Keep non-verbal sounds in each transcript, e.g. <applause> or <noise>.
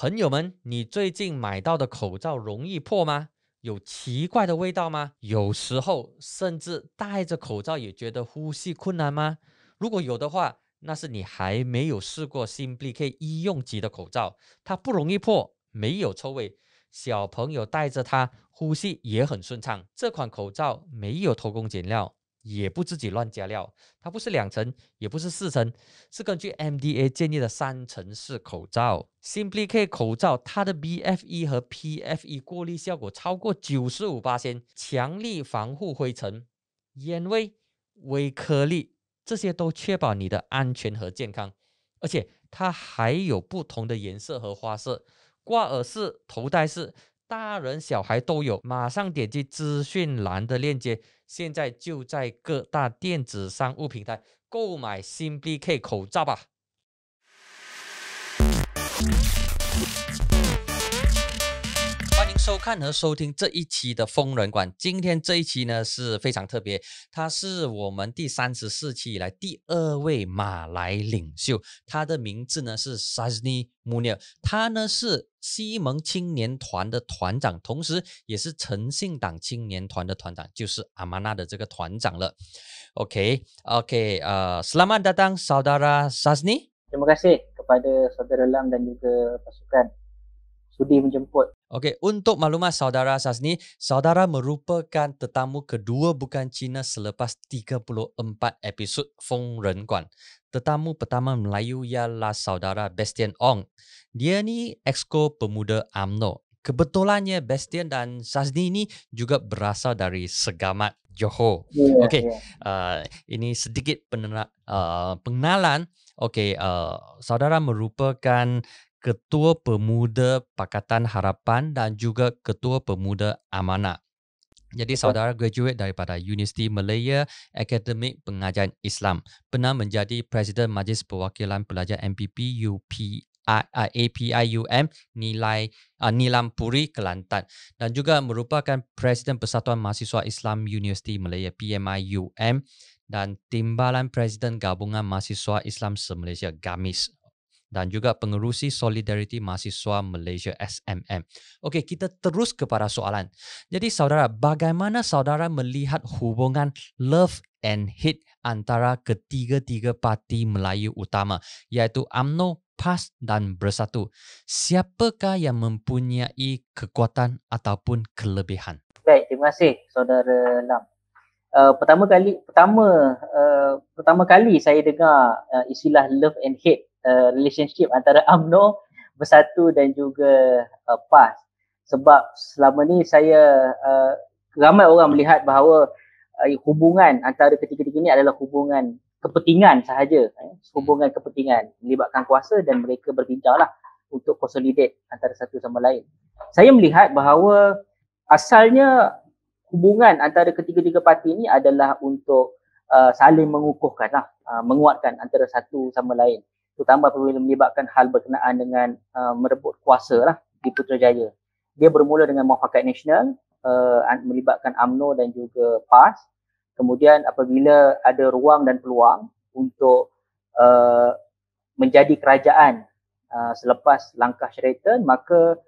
朋友们，你最近买到的口罩容易破吗？有奇怪的味道吗？有时候甚至戴着口罩也觉得呼吸困难吗？如果有的话，那是你还没有试过新 B K 医用级的口罩，它不容易破，没有臭味，小朋友戴着它呼吸也很顺畅。这款口罩没有偷工减料。也不自己乱加料，它不是两层，也不是四层，是根据 M D A 建议的三层式口罩。Simply K 口罩，它的 B F E 和 P F E 过滤效果超过九十五八千，强力防护灰尘、烟味、微颗粒，这些都确保你的安全和健康。而且它还有不同的颜色和花色，挂耳式、头戴式，大人小孩都有。马上点击资讯栏的链接。现在就在各大电子商务平台购买新 BK 口罩吧。收看和收听这一期的《疯人馆》，今天这一期呢是非常特别，他是我们第三十四期以来第二位马来领袖，他的名字呢是 Sazni Muni，他呢是西蒙青年团的团长，同时也是诚信党青年团的团长，就是阿玛纳的这个团长了。OK OK，呃，Selamat datang saudara Sazni，Terima kasih kepada saudara y a n dan juga pasukan sudah menjemput。Okey, untuk maklumat saudara Sazni, saudara merupakan tetamu kedua bukan Cina selepas 34 episod Feng Ren Guan. Tetamu pertama Melayu ialah saudara Bastian Ong. Dia ni exco pemuda AMNO. Kebetulannya Bastian dan Sazni ni juga berasal dari Segamat Johor. Yeah, ya, Okey, yeah. Ya. uh, ini sedikit penera- uh, pengenalan. Okey, uh, eh, saudara merupakan Ketua Pemuda Pakatan Harapan dan juga Ketua Pemuda Amanah. Jadi saudara graduate daripada Universiti Malaya Akademik Pengajian Islam pernah menjadi Presiden Majlis Perwakilan Pelajar MPP UP APIUM nilai uh, Nilam Puri Kelantan dan juga merupakan Presiden Persatuan Mahasiswa Islam Universiti Malaya PMIUM dan Timbalan Presiden Gabungan Mahasiswa Islam Semalaysia GAMIS dan juga pengerusi Solidarity Mahasiswa Malaysia SMM. Okey, kita terus kepada soalan. Jadi saudara, bagaimana saudara melihat hubungan love and hate antara ketiga-tiga parti Melayu utama iaitu UMNO, PAS dan Bersatu? Siapakah yang mempunyai kekuatan ataupun kelebihan? Baik, terima kasih saudara Lam. Uh, pertama kali pertama uh, pertama kali saya dengar uh, istilah love and hate Uh, relationship antara <laughs> AMNO bersatu dan juga uh, PAS sebab selama ni saya uh, ramai orang melihat bahawa uh, hubungan antara ketiga ketiga ini adalah hubungan kepentingan sahaja eh? hubungan hmm. kepentingan melibatkan kuasa dan mereka berbincanglah untuk consolidate antara satu sama lain saya melihat bahawa asalnya hubungan antara ketiga-tiga parti ini adalah untuk uh, saling mengukuhkan lah, uh, menguatkan antara satu sama lain terutama apabila melibatkan hal berkenaan dengan uh, merebut kuasa lah di Putrajaya. Dia bermula dengan Muafakat Nasional uh, melibatkan AMNO dan juga PAS. Kemudian apabila ada ruang dan peluang untuk uh, menjadi kerajaan uh, selepas langkah Sheraton maka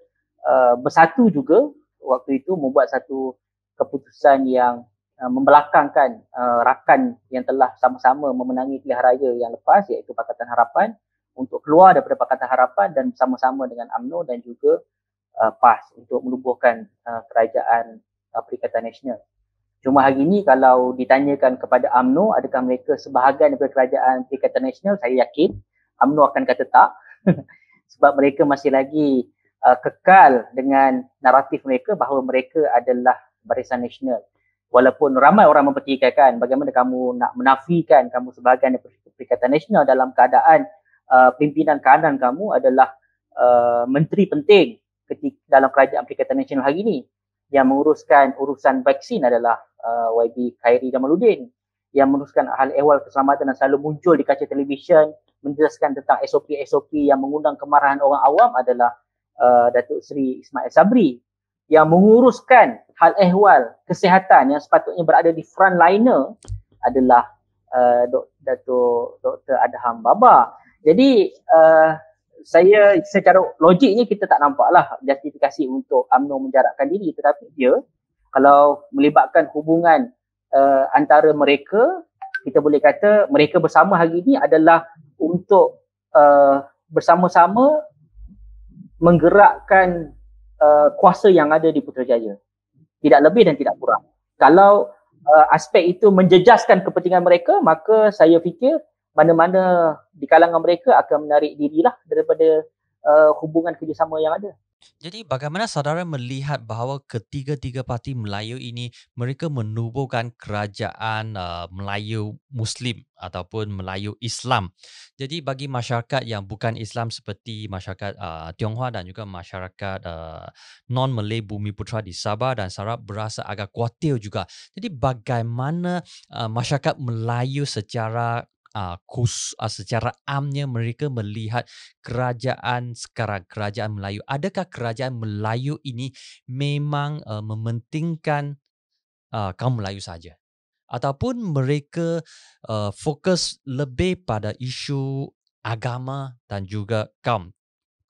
uh, bersatu juga waktu itu membuat satu keputusan yang Uh, membelakangkan uh, rakan yang telah sama-sama memenangi pilihan raya yang lepas iaitu Pakatan Harapan untuk keluar daripada Pakatan Harapan dan bersama-sama dengan AMNO dan juga uh, PAS untuk melubuhkan uh, kerajaan uh, Perikatan Nasional. Cuma hari ini kalau ditanyakan kepada AMNO adakah mereka sebahagian daripada kerajaan Perikatan Nasional, saya yakin AMNO akan kata tak <laughs> sebab mereka masih lagi uh, kekal dengan naratif mereka bahawa mereka adalah barisan nasional walaupun ramai orang mempertikaikan bagaimana kamu nak menafikan kamu sebagai daripada Perikatan Nasional dalam keadaan uh, pimpinan kanan kamu adalah uh, menteri penting ketika dalam kerajaan Perikatan Nasional hari ini yang menguruskan urusan vaksin adalah uh, YB Khairi Jamaluddin yang menguruskan hal ehwal keselamatan dan selalu muncul di kaca televisyen menjelaskan tentang SOP-SOP yang mengundang kemarahan orang awam adalah uh, Datuk Seri Ismail Sabri yang menguruskan hal ehwal kesihatan yang sepatutnya berada di frontliner adalah uh, Dato' Dr. Adham Baba. Jadi uh, saya secara logiknya kita tak nampaklah justifikasi untuk UMNO menjarakkan diri tetapi dia kalau melibatkan hubungan uh, antara mereka kita boleh kata mereka bersama hari ini adalah untuk uh, bersama-sama menggerakkan uh, kuasa yang ada di Putrajaya. Tidak lebih dan tidak kurang. Kalau uh, aspek itu menjejaskan kepentingan mereka, maka saya fikir mana-mana di kalangan mereka akan menarik dirilah daripada uh, hubungan kerjasama yang ada. Jadi bagaimana saudara melihat bahawa ketiga-tiga parti Melayu ini mereka menubuhkan kerajaan uh, Melayu Muslim ataupun Melayu Islam. Jadi bagi masyarakat yang bukan Islam seperti masyarakat uh, Tionghoa dan juga masyarakat uh, eh, non-Melayu Bumi Putra di Sabah dan Sarawak berasa agak kuatir juga. Jadi bagaimana uh, masyarakat Melayu secara uh, khus uh, secara amnya mereka melihat kerajaan sekarang kerajaan Melayu adakah kerajaan Melayu ini memang uh, mementingkan uh, kaum Melayu saja ataupun mereka uh, fokus lebih pada isu agama dan juga kaum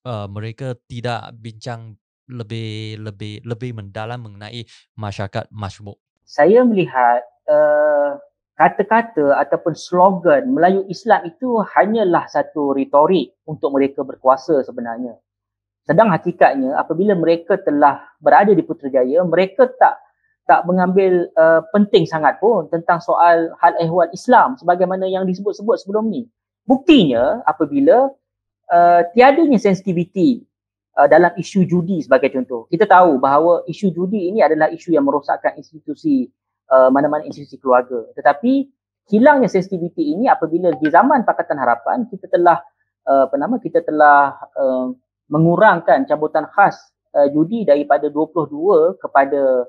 uh, mereka tidak bincang lebih lebih lebih mendalam mengenai masyarakat masyarakat saya melihat uh, kata-kata ataupun slogan Melayu Islam itu hanyalah satu retorik untuk mereka berkuasa sebenarnya. Sedang hakikatnya apabila mereka telah berada di Putrajaya, mereka tak tak mengambil uh, penting sangat pun tentang soal hal ehwal Islam sebagaimana yang disebut-sebut sebelum ni. Buktinya apabila uh, tiadanya sensitiviti uh, dalam isu judi sebagai contoh. Kita tahu bahawa isu judi ini adalah isu yang merosakkan institusi uh, mana-mana institusi keluarga. Tetapi hilangnya sensitiviti ini apabila di zaman Pakatan Harapan kita telah uh, apa nama kita telah uh, mengurangkan cabutan khas uh, judi daripada 22 kepada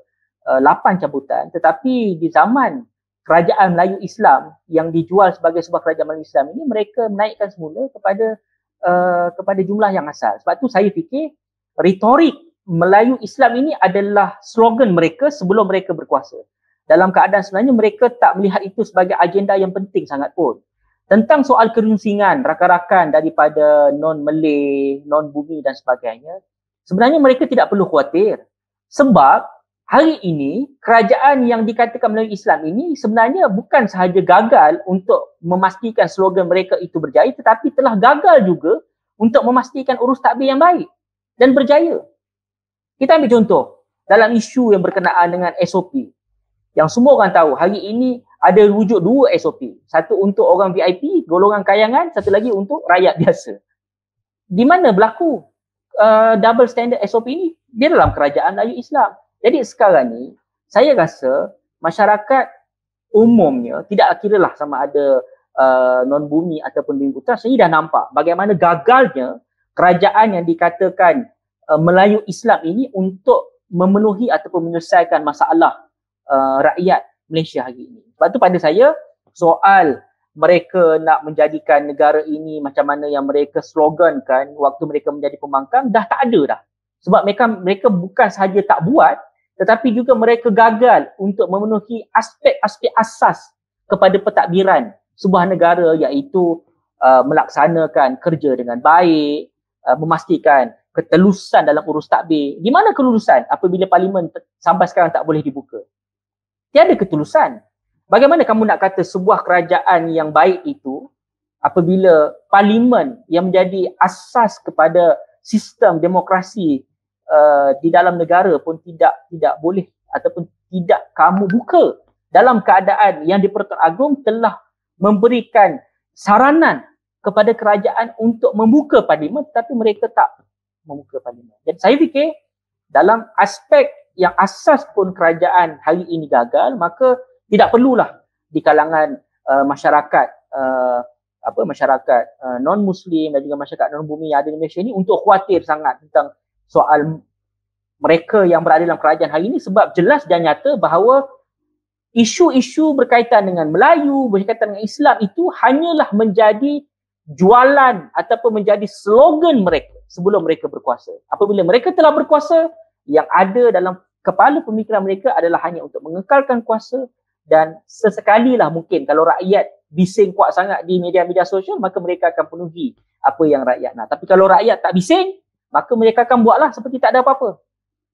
uh, 8 cabutan tetapi di zaman kerajaan Melayu Islam yang dijual sebagai sebuah kerajaan Melayu Islam ini mereka menaikkan semula kepada uh, kepada jumlah yang asal sebab tu saya fikir retorik Melayu Islam ini adalah slogan mereka sebelum mereka berkuasa dalam keadaan sebenarnya mereka tak melihat itu sebagai agenda yang penting sangat pun. Tentang soal kerunsingan rakan-rakan daripada non-Malay, non-bumi dan sebagainya, sebenarnya mereka tidak perlu khawatir. Sebab hari ini kerajaan yang dikatakan melalui Islam ini sebenarnya bukan sahaja gagal untuk memastikan slogan mereka itu berjaya tetapi telah gagal juga untuk memastikan urus takbir yang baik dan berjaya. Kita ambil contoh dalam isu yang berkenaan dengan SOP yang semua orang tahu hari ini ada wujud dua SOP. Satu untuk orang VIP, golongan kayangan, satu lagi untuk rakyat biasa. Di mana berlaku uh, double standard SOP ini? Di dalam kerajaan Melayu Islam. Jadi sekarang ni, saya rasa masyarakat umumnya, tidak kira lah sama ada uh, non bumi ataupun bumi putera, saya dah nampak bagaimana gagalnya kerajaan yang dikatakan uh, Melayu Islam ini untuk memenuhi ataupun menyelesaikan masalah uh, rakyat Malaysia hari ini. Sebab tu pada saya soal mereka nak menjadikan negara ini macam mana yang mereka slogankan waktu mereka menjadi pembangkang dah tak ada dah. Sebab mereka mereka bukan sahaja tak buat tetapi juga mereka gagal untuk memenuhi aspek-aspek asas kepada pentadbiran sebuah negara iaitu uh, melaksanakan kerja dengan baik, uh, memastikan ketelusan dalam urus takbir. Di mana kelulusan apabila parlimen sampai sekarang tak boleh dibuka? tiada ketulusan. Bagaimana kamu nak kata sebuah kerajaan yang baik itu apabila parlimen yang menjadi asas kepada sistem demokrasi uh, di dalam negara pun tidak tidak boleh ataupun tidak kamu buka dalam keadaan yang di-Pertuan Agong telah memberikan saranan kepada kerajaan untuk membuka parlimen tetapi mereka tak membuka parlimen. Jadi saya fikir dalam aspek yang asas pun kerajaan hari ini gagal maka tidak perlulah di kalangan uh, masyarakat uh, apa masyarakat uh, non muslim dan juga masyarakat non bumi yang ada di Malaysia ini untuk khawatir sangat tentang soal mereka yang berada dalam kerajaan hari ini sebab jelas dan nyata bahawa isu-isu berkaitan dengan Melayu, berkaitan dengan Islam itu hanyalah menjadi jualan ataupun menjadi slogan mereka sebelum mereka berkuasa. Apabila mereka telah berkuasa, yang ada dalam kepala pemikiran mereka adalah hanya untuk mengekalkan kuasa dan sesekalilah mungkin kalau rakyat bising kuat sangat di media-media sosial maka mereka akan penuhi apa yang rakyat nak. Tapi kalau rakyat tak bising maka mereka akan buatlah seperti tak ada apa-apa.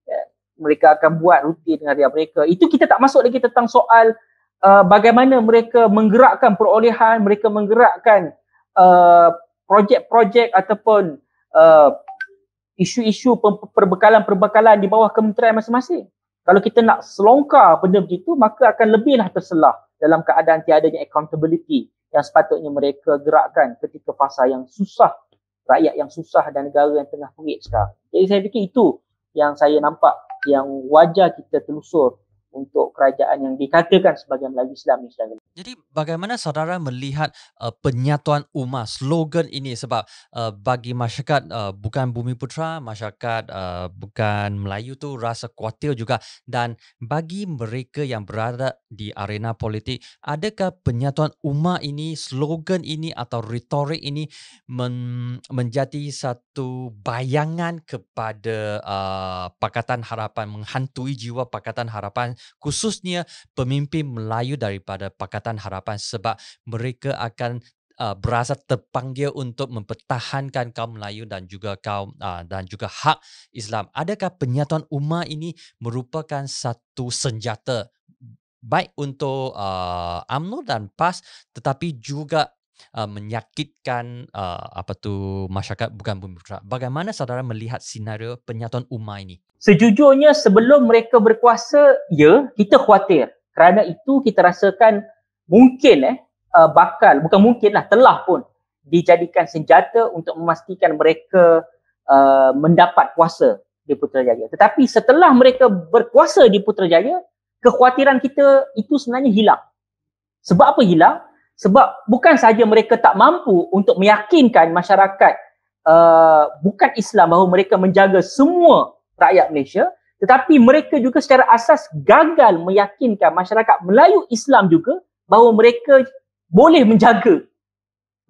Ya, mereka akan buat rutin dengan dia mereka. Itu kita tak masuk lagi tentang soal uh, bagaimana mereka menggerakkan perolehan, mereka menggerakkan uh, projek-projek ataupun uh, isu-isu perbekalan-perbekalan di bawah kementerian masing-masing. Kalau kita nak selongkar benda begitu, maka akan lebihlah terselah dalam keadaan tiadanya accountability yang sepatutnya mereka gerakkan ketika fasa yang susah, rakyat yang susah dan negara yang tengah perit sekarang. Jadi saya fikir itu yang saya nampak yang wajar kita telusur untuk kerajaan yang dikatakan sebagai Melayu Islam ini. Jadi bagaimana saudara melihat uh, penyatuan umat slogan ini sebab uh, bagi masyarakat uh, bukan bumi putra, masyarakat uh, bukan Melayu tu rasa kuatir juga dan bagi mereka yang berada di arena politik, adakah penyatuan umat ini, slogan ini atau retorik ini men- menjadi satu bayangan kepada uh, Pakatan Harapan menghantui jiwa Pakatan Harapan khususnya pemimpin Melayu daripada Pakatan Harapan sebab mereka akan uh, berasa terpanggil untuk mempertahankan kaum Melayu dan juga kaum uh, dan juga hak Islam. Adakah penyatuan umat ini merupakan satu senjata baik untuk uh, AMNO dan PAS tetapi juga uh, menyakitkan uh, apa tu masyarakat bukan bumi putera. Bagaimana saudara melihat senario penyatuan umat ini? Sejujurnya sebelum mereka berkuasa, ya, kita khawatir Kerana itu kita rasakan mungkin eh uh, bakal bukan mungkinlah telah pun dijadikan senjata untuk memastikan mereka uh, mendapat kuasa di Putrajaya. Tetapi setelah mereka berkuasa di Putrajaya, kekhawatiran kita itu sebenarnya hilang. Sebab apa hilang? sebab bukan saja mereka tak mampu untuk meyakinkan masyarakat uh, bukan Islam bahawa mereka menjaga semua rakyat Malaysia tetapi mereka juga secara asas gagal meyakinkan masyarakat Melayu Islam juga bahawa mereka boleh menjaga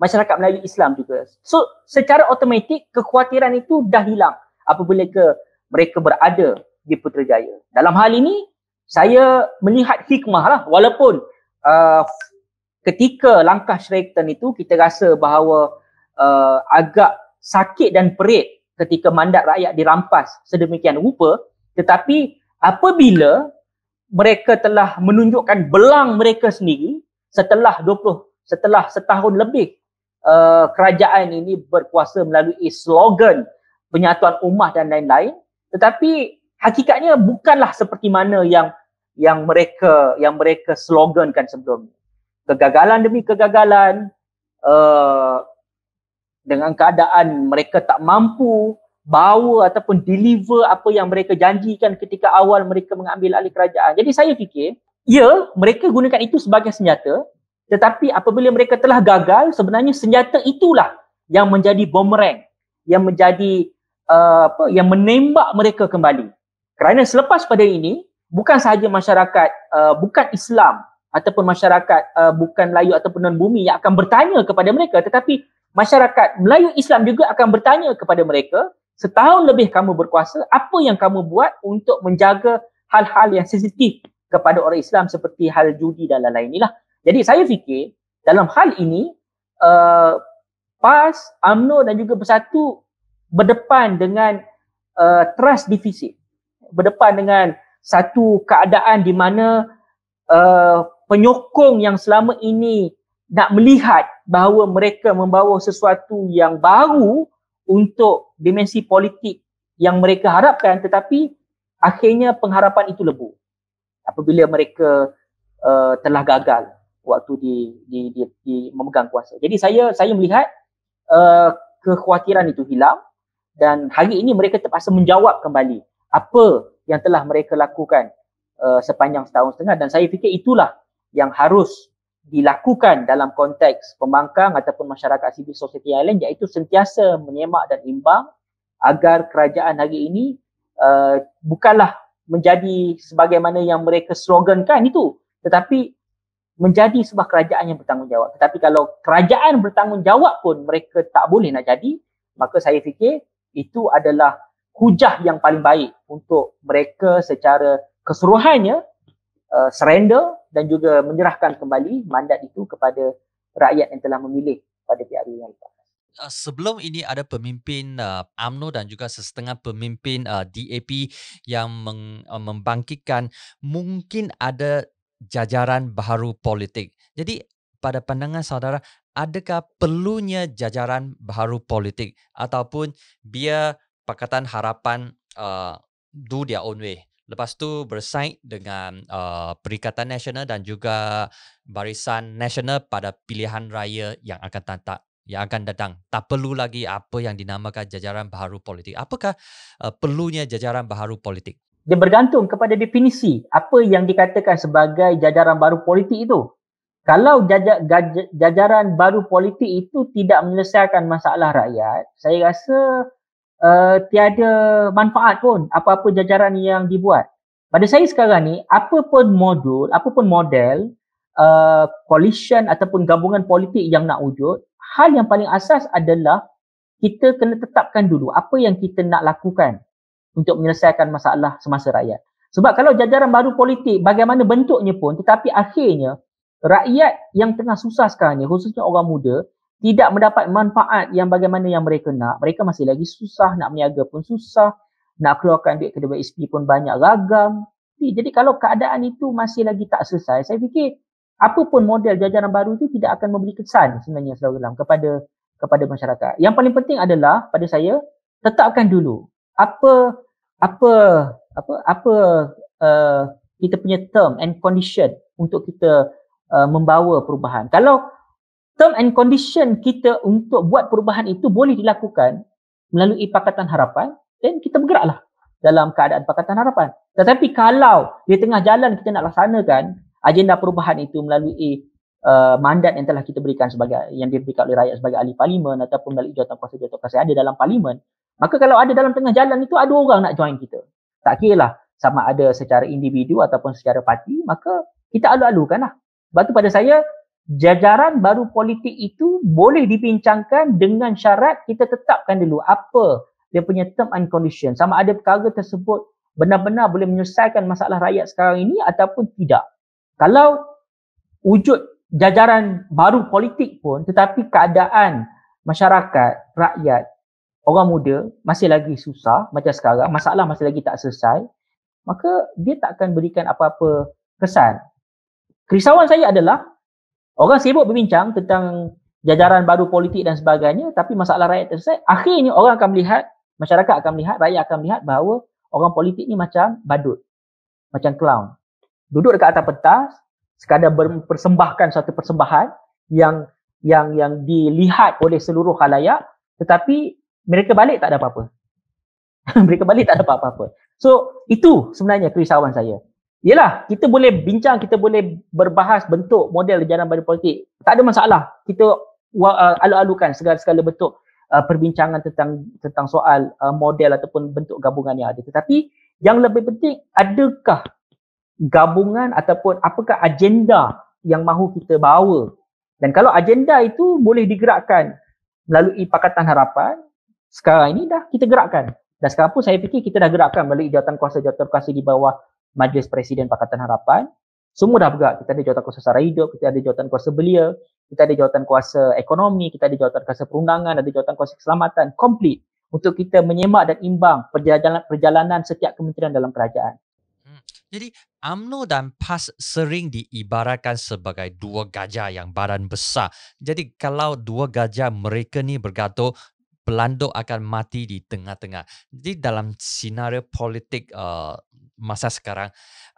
masyarakat Melayu Islam juga. So secara automatik kekhawatiran itu dah hilang apabila ke mereka berada di Putrajaya. Dalam hal ini saya melihat hikmah lah walaupun uh, ketika langkah Shrekton itu kita rasa bahawa uh, agak sakit dan perit ketika mandat rakyat dirampas sedemikian rupa tetapi apabila mereka telah menunjukkan belang mereka sendiri setelah 20 setelah setahun lebih uh, kerajaan ini berkuasa melalui slogan penyatuan ummah dan lain-lain tetapi hakikatnya bukanlah seperti mana yang yang mereka yang mereka slogankan sebelumnya kegagalan demi kegagalan uh, dengan keadaan mereka tak mampu bawa ataupun deliver apa yang mereka janjikan ketika awal mereka mengambil alih kerajaan. Jadi saya fikir, ya mereka gunakan itu sebagai senjata tetapi apabila mereka telah gagal sebenarnya senjata itulah yang menjadi bomerang yang menjadi uh, apa yang menembak mereka kembali. Kerana selepas pada ini bukan sahaja masyarakat uh, bukan Islam ataupun masyarakat uh, bukan Melayu ataupun non-bumi yang akan bertanya kepada mereka tetapi masyarakat Melayu Islam juga akan bertanya kepada mereka setahun lebih kamu berkuasa apa yang kamu buat untuk menjaga hal-hal yang sensitif kepada orang Islam seperti hal judi dan lain-lain inilah jadi saya fikir dalam hal ini uh, PAS, UMNO dan juga Bersatu berdepan dengan uh, trust deficit berdepan dengan satu keadaan di mana uh, penyokong yang selama ini nak melihat bahawa mereka membawa sesuatu yang baru untuk dimensi politik yang mereka harapkan tetapi akhirnya pengharapan itu lebu apabila mereka uh, telah gagal waktu di, di di di memegang kuasa. Jadi saya saya melihat uh, kekhawatiran itu hilang dan hari ini mereka terpaksa menjawab kembali apa yang telah mereka lakukan uh, sepanjang setahun setengah dan saya fikir itulah yang harus dilakukan dalam konteks pembangkang ataupun masyarakat sivil society island iaitu sentiasa menyemak dan imbang agar kerajaan hari ini uh, bukanlah menjadi sebagaimana yang mereka slogankan itu tetapi menjadi sebuah kerajaan yang bertanggungjawab. Tetapi kalau kerajaan bertanggungjawab pun mereka tak boleh nak jadi, maka saya fikir itu adalah hujah yang paling baik untuk mereka secara keseluruhannya uh, surrender dan juga menyerahkan kembali mandat itu kepada rakyat yang telah memilih pada PRU yang lepas. Uh, sebelum ini ada pemimpin uh, dan juga setengah pemimpin uh, DAP yang meng, uh, membangkitkan mungkin ada jajaran baru politik. Jadi pada pandangan saudara, adakah perlunya jajaran baru politik ataupun biar Pakatan Harapan uh, do their own way? Lepas tu bersaing dengan uh, Perikatan Nasional dan juga Barisan Nasional pada pilihan raya yang akan datang. Yang akan datang. Tak perlu lagi apa yang dinamakan jajaran baharu politik. Apakah uh, perlunya jajaran baharu politik? Dia bergantung kepada definisi apa yang dikatakan sebagai jajaran baru politik itu. Kalau jajar, gaj, jajaran baru politik itu tidak menyelesaikan masalah rakyat, saya rasa uh, tiada manfaat pun apa-apa jajaran yang dibuat. Pada saya sekarang ni, apa pun modul, apa pun model uh, coalition ataupun gabungan politik yang nak wujud, hal yang paling asas adalah kita kena tetapkan dulu apa yang kita nak lakukan untuk menyelesaikan masalah semasa rakyat. Sebab kalau jajaran baru politik bagaimana bentuknya pun tetapi akhirnya rakyat yang tengah susah sekarang ni khususnya orang muda tidak mendapat manfaat yang bagaimana yang mereka nak, mereka masih lagi susah nak meniaga pun susah, nak keluarkan duit kedua SP pun banyak ragam. Jadi kalau keadaan itu masih lagi tak selesai, saya fikir apa pun model jajaran baru itu tidak akan memberi kesan sebenarnya selalu dalam kepada kepada masyarakat. Yang paling penting adalah pada saya tetapkan dulu apa apa apa apa uh, kita punya term and condition untuk kita uh, membawa perubahan. Kalau term and condition kita untuk buat perubahan itu boleh dilakukan melalui Pakatan Harapan dan kita bergeraklah dalam keadaan Pakatan Harapan. Tetapi kalau di tengah jalan kita nak laksanakan agenda perubahan itu melalui Uh, mandat yang telah kita berikan sebagai yang diberikan oleh rakyat sebagai ahli parlimen ataupun melalui jawatan kuasa jawatan kuasa ada dalam parlimen maka kalau ada dalam tengah jalan itu ada orang nak join kita tak kira lah sama ada secara individu ataupun secara parti maka kita alu-alukan lah sebab tu pada saya jajaran baru politik itu boleh dibincangkan dengan syarat kita tetapkan dulu apa dia punya term and condition sama ada perkara tersebut benar-benar boleh menyelesaikan masalah rakyat sekarang ini ataupun tidak. Kalau wujud jajaran baru politik pun tetapi keadaan masyarakat, rakyat, orang muda masih lagi susah macam sekarang, masalah masih lagi tak selesai, maka dia tak akan berikan apa-apa kesan. Kerisauan saya adalah Orang sibuk berbincang tentang jajaran baru politik dan sebagainya tapi masalah rakyat terselesai akhirnya orang akan melihat masyarakat akan melihat rakyat akan melihat bahawa orang politik ni macam badut macam clown duduk dekat atas pentas sekadar mempersembahkan satu persembahan yang yang yang dilihat oleh seluruh khalayak tetapi mereka balik tak ada apa-apa <laughs> mereka balik tak ada apa-apa so itu sebenarnya kerisauan saya Yelah, kita boleh bincang, kita boleh berbahas bentuk model jalan badan politik. Tak ada masalah. Kita uh, alu-alukan segala-segala bentuk uh, perbincangan tentang tentang soal uh, model ataupun bentuk gabungan yang ada. Tetapi yang lebih penting, adakah gabungan ataupun apakah agenda yang mahu kita bawa? Dan kalau agenda itu boleh digerakkan melalui Pakatan Harapan, sekarang ini dah kita gerakkan. Dan sekarang pun saya fikir kita dah gerakkan melalui jawatan kuasa-jawatan kuasa di bawah Majlis Presiden Pakatan Harapan. Semua dah bergerak. Kita ada jawatan kuasa sara hidup, kita ada jawatan kuasa belia, kita ada jawatan kuasa ekonomi, kita ada jawatan kuasa perundangan, ada jawatan kuasa keselamatan. Komplit untuk kita menyemak dan imbang perjalanan, perjalanan setiap kementerian dalam kerajaan. Hmm. Jadi UMNO dan PAS sering diibaratkan sebagai dua gajah yang badan besar. Jadi kalau dua gajah mereka ni bergantung, Belanduk akan mati di tengah-tengah. Jadi dalam senario politik uh, masa sekarang,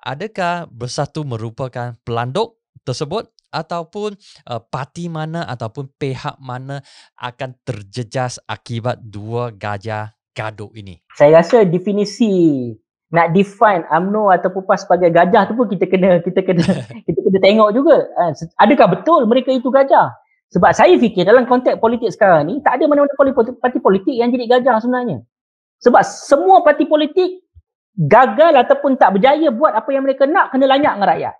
adakah bersatu merupakan Belanduk tersebut ataupun uh, parti mana ataupun pihak mana akan terjejas akibat dua gajah gaduh ini? Saya rasa definisi nak define UMNO ataupun PAS sebagai gajah tu pun kita kena kita kena <laughs> kita kena tengok juga eh, adakah betul mereka itu gajah sebab saya fikir dalam konteks politik sekarang ni, tak ada mana-mana parti politik yang jadi gajah sebenarnya. Sebab semua parti politik gagal ataupun tak berjaya buat apa yang mereka nak kena lanyak dengan rakyat.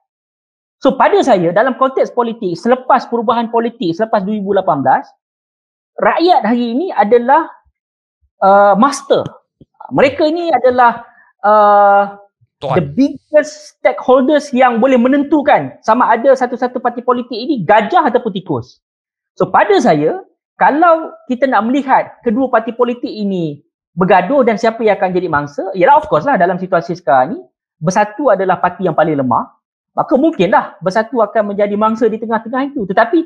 So pada saya dalam konteks politik selepas perubahan politik selepas 2018 rakyat hari ini adalah uh, master. Mereka ini adalah uh, the biggest stakeholders yang boleh menentukan sama ada satu-satu parti politik ini gajah ataupun tikus. So pada saya, kalau kita nak melihat kedua parti politik ini bergaduh dan siapa yang akan jadi mangsa, ialah of course lah dalam situasi sekarang ni, bersatu adalah parti yang paling lemah, maka mungkinlah bersatu akan menjadi mangsa di tengah-tengah itu. Tetapi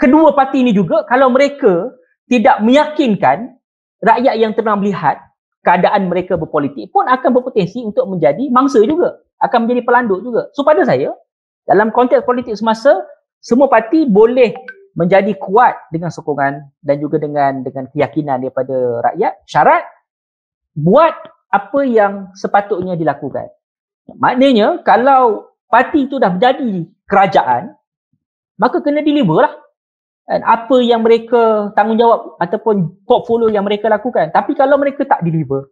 kedua parti ini juga kalau mereka tidak meyakinkan rakyat yang tengah melihat keadaan mereka berpolitik pun akan berpotensi untuk menjadi mangsa juga. Akan menjadi pelanduk juga. So pada saya, dalam konteks politik semasa, semua parti boleh menjadi kuat dengan sokongan dan juga dengan dengan keyakinan daripada rakyat syarat buat apa yang sepatutnya dilakukan maknanya kalau parti itu dah menjadi kerajaan maka kena deliver lah dan apa yang mereka tanggungjawab ataupun portfolio yang mereka lakukan tapi kalau mereka tak deliver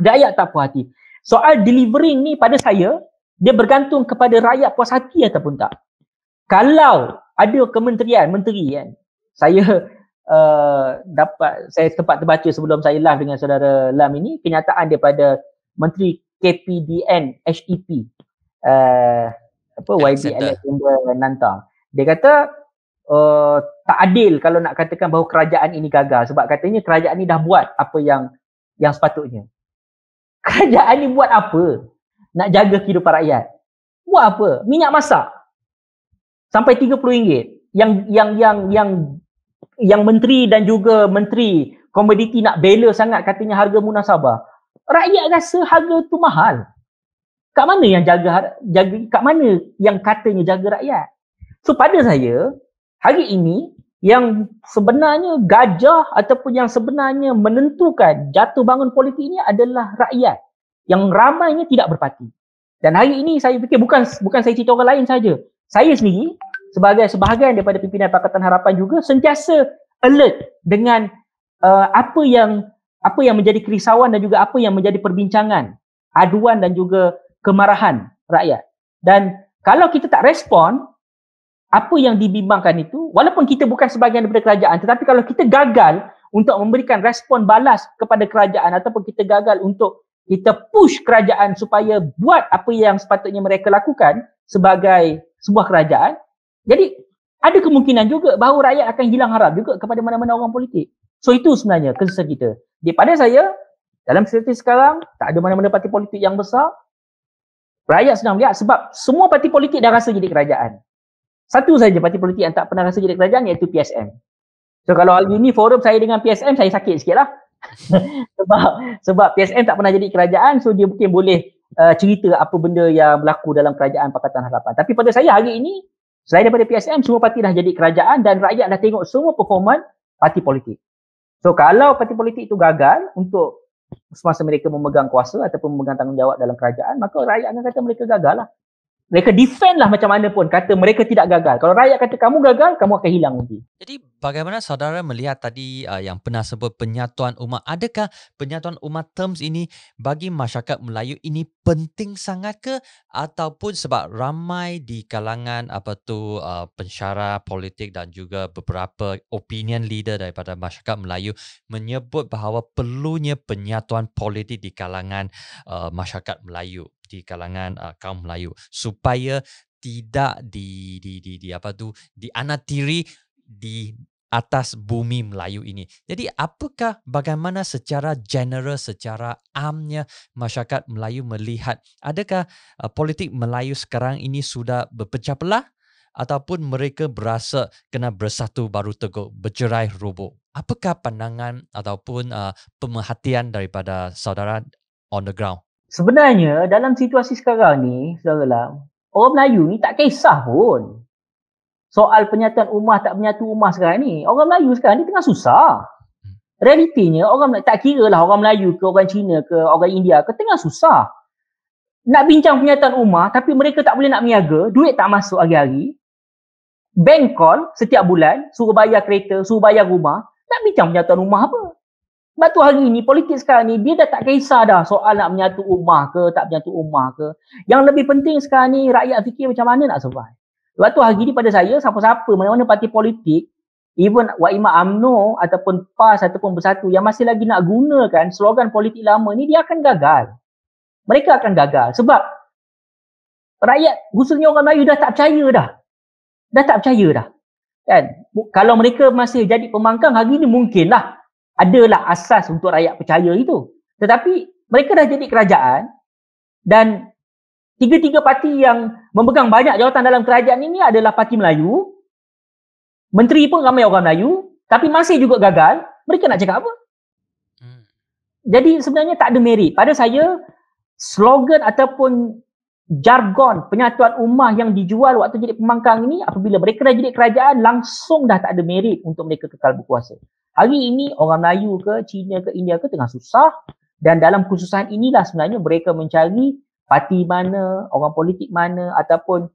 rakyat tak puas hati soal delivering ni pada saya dia bergantung kepada rakyat puas hati ataupun tak kalau ada kementerian menteri kan saya uh, dapat saya tempat terbaca sebelum saya live dengan saudara Lam ini kenyataan daripada menteri KPDN HEP uh, eh, apa YB Alexander Nanta dia kata uh, tak adil kalau nak katakan bahawa kerajaan ini gagal sebab katanya kerajaan ini dah buat apa yang yang sepatutnya kerajaan ini buat apa nak jaga kehidupan rakyat buat apa minyak masak sampai RM30 yang yang yang yang yang menteri dan juga menteri komoditi nak bela sangat katanya harga munasabah rakyat rasa harga tu mahal kat mana yang jaga jaga kat mana yang katanya jaga rakyat so pada saya hari ini yang sebenarnya gajah ataupun yang sebenarnya menentukan jatuh bangun politik ini adalah rakyat yang ramainya tidak berparti dan hari ini saya fikir bukan bukan saya cerita orang lain saja saya sendiri sebagai sebahagian daripada pimpinan Pakatan Harapan juga sentiasa alert dengan uh, apa yang apa yang menjadi kerisauan dan juga apa yang menjadi perbincangan, aduan dan juga kemarahan rakyat. Dan kalau kita tak respon, apa yang dibimbangkan itu, walaupun kita bukan sebahagian daripada kerajaan, tetapi kalau kita gagal untuk memberikan respon balas kepada kerajaan ataupun kita gagal untuk kita push kerajaan supaya buat apa yang sepatutnya mereka lakukan sebagai sebuah kerajaan. Jadi ada kemungkinan juga bahawa rakyat akan hilang harap juga kepada mana-mana orang politik. So itu sebenarnya kesusahan kita. Daripada saya, dalam situasi sekarang, tak ada mana-mana parti politik yang besar. Rakyat sedang melihat sebab semua parti politik dah rasa jadi kerajaan. Satu saja parti politik yang tak pernah rasa jadi kerajaan iaitu PSM. So kalau hari ini forum saya dengan PSM, saya sakit sikit lah. <laughs> sebab, sebab PSM tak pernah jadi kerajaan, so dia mungkin boleh uh, cerita apa benda yang berlaku dalam kerajaan Pakatan Harapan. Tapi pada saya hari ini, selain daripada PSM, semua parti dah jadi kerajaan dan rakyat dah tengok semua performan parti politik. So kalau parti politik itu gagal untuk semasa mereka memegang kuasa ataupun memegang tanggungjawab dalam kerajaan, maka rakyat akan kata mereka gagal lah. Mereka defend lah macam mana pun, kata mereka tidak gagal. Kalau rakyat kata kamu gagal, kamu akan hilang nanti. Jadi bagaimana saudara melihat tadi uh, yang pernah sebut penyatuan umat? Adakah penyatuan umat terms ini bagi masyarakat Melayu ini penting sangat ke ataupun sebab ramai di kalangan apa tu uh, pensyara politik dan juga beberapa opinion leader daripada masyarakat Melayu menyebut bahawa perlunya penyatuan politik di kalangan uh, masyarakat Melayu di kalangan uh, kaum Melayu supaya tidak di di di, di apa tu di anatiri di atas bumi Melayu ini. Jadi apakah bagaimana secara general secara amnya masyarakat Melayu melihat adakah uh, politik Melayu sekarang ini sudah berpecah belah ataupun mereka berasa kena bersatu baru teguk bercerai rubuh. Apakah pandangan ataupun uh, pemerhatian daripada saudara on the ground? Sebenarnya dalam situasi sekarang ni saudara lah, orang Melayu ni tak kisah pun soal penyataan umat tak menyatu umat sekarang ni orang Melayu sekarang ni tengah susah realitinya orang tak kira lah orang Melayu ke orang Cina ke orang India ke tengah susah nak bincang penyataan umat tapi mereka tak boleh nak meniaga duit tak masuk hari-hari bank call setiap bulan suruh bayar kereta suruh bayar rumah nak bincang penyataan umat apa sebab tu hari ni politik sekarang ni dia dah tak kisah dah soal nak menyatu umat ke tak menyatu umat ke yang lebih penting sekarang ni rakyat fikir macam mana nak survive sebab tu hari ni pada saya siapa-siapa mana-mana parti politik even Wa'imah UMNO ataupun PAS ataupun Bersatu yang masih lagi nak gunakan slogan politik lama ni dia akan gagal. Mereka akan gagal sebab rakyat khususnya orang Melayu dah tak percaya dah. Dah tak percaya dah. Kan? Kalau mereka masih jadi pemangkang hari ni mungkinlah adalah asas untuk rakyat percaya itu. Tetapi mereka dah jadi kerajaan dan tiga-tiga parti yang memegang banyak jawatan dalam kerajaan ini adalah parti Melayu. Menteri pun ramai orang Melayu. Tapi masih juga gagal. Mereka nak cakap apa? Hmm. Jadi sebenarnya tak ada merit. Pada saya, slogan ataupun jargon penyatuan umah yang dijual waktu jadi pemangkang ini apabila mereka dah jadi kerajaan langsung dah tak ada merit untuk mereka kekal berkuasa. Hari ini orang Melayu ke, Cina ke, India ke tengah susah dan dalam khususan inilah sebenarnya mereka mencari parti mana, orang politik mana ataupun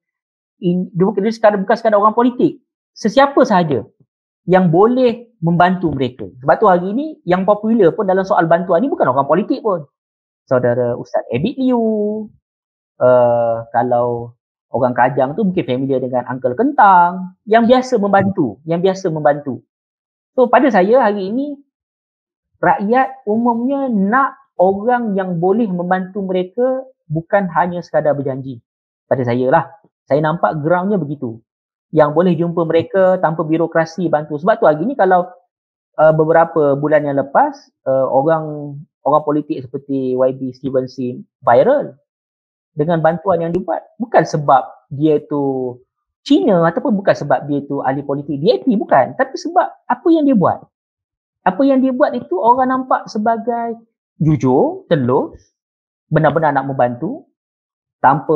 in, dia, dia sekadar, bukan sekadar orang politik. Sesiapa sahaja yang boleh membantu mereka. Sebab tu hari ni yang popular pun dalam soal bantuan ni bukan orang politik pun. Saudara Ustaz Abid Liu, uh, kalau orang Kajang tu mungkin familiar dengan Uncle Kentang yang biasa membantu, yang biasa membantu. So pada saya hari ini rakyat umumnya nak orang yang boleh membantu mereka bukan hanya sekadar berjanji pada saya lah. Saya nampak groundnya begitu. Yang boleh jumpa mereka tanpa birokrasi bantu. Sebab tu hari ni kalau uh, beberapa bulan yang lepas uh, orang orang politik seperti YB Steven Sim viral dengan bantuan yang dibuat. Bukan sebab dia tu Cina ataupun bukan sebab dia tu ahli politik DAP bukan. Tapi sebab apa yang dia buat. Apa yang dia buat itu orang nampak sebagai jujur, telus benar-benar nak membantu tanpa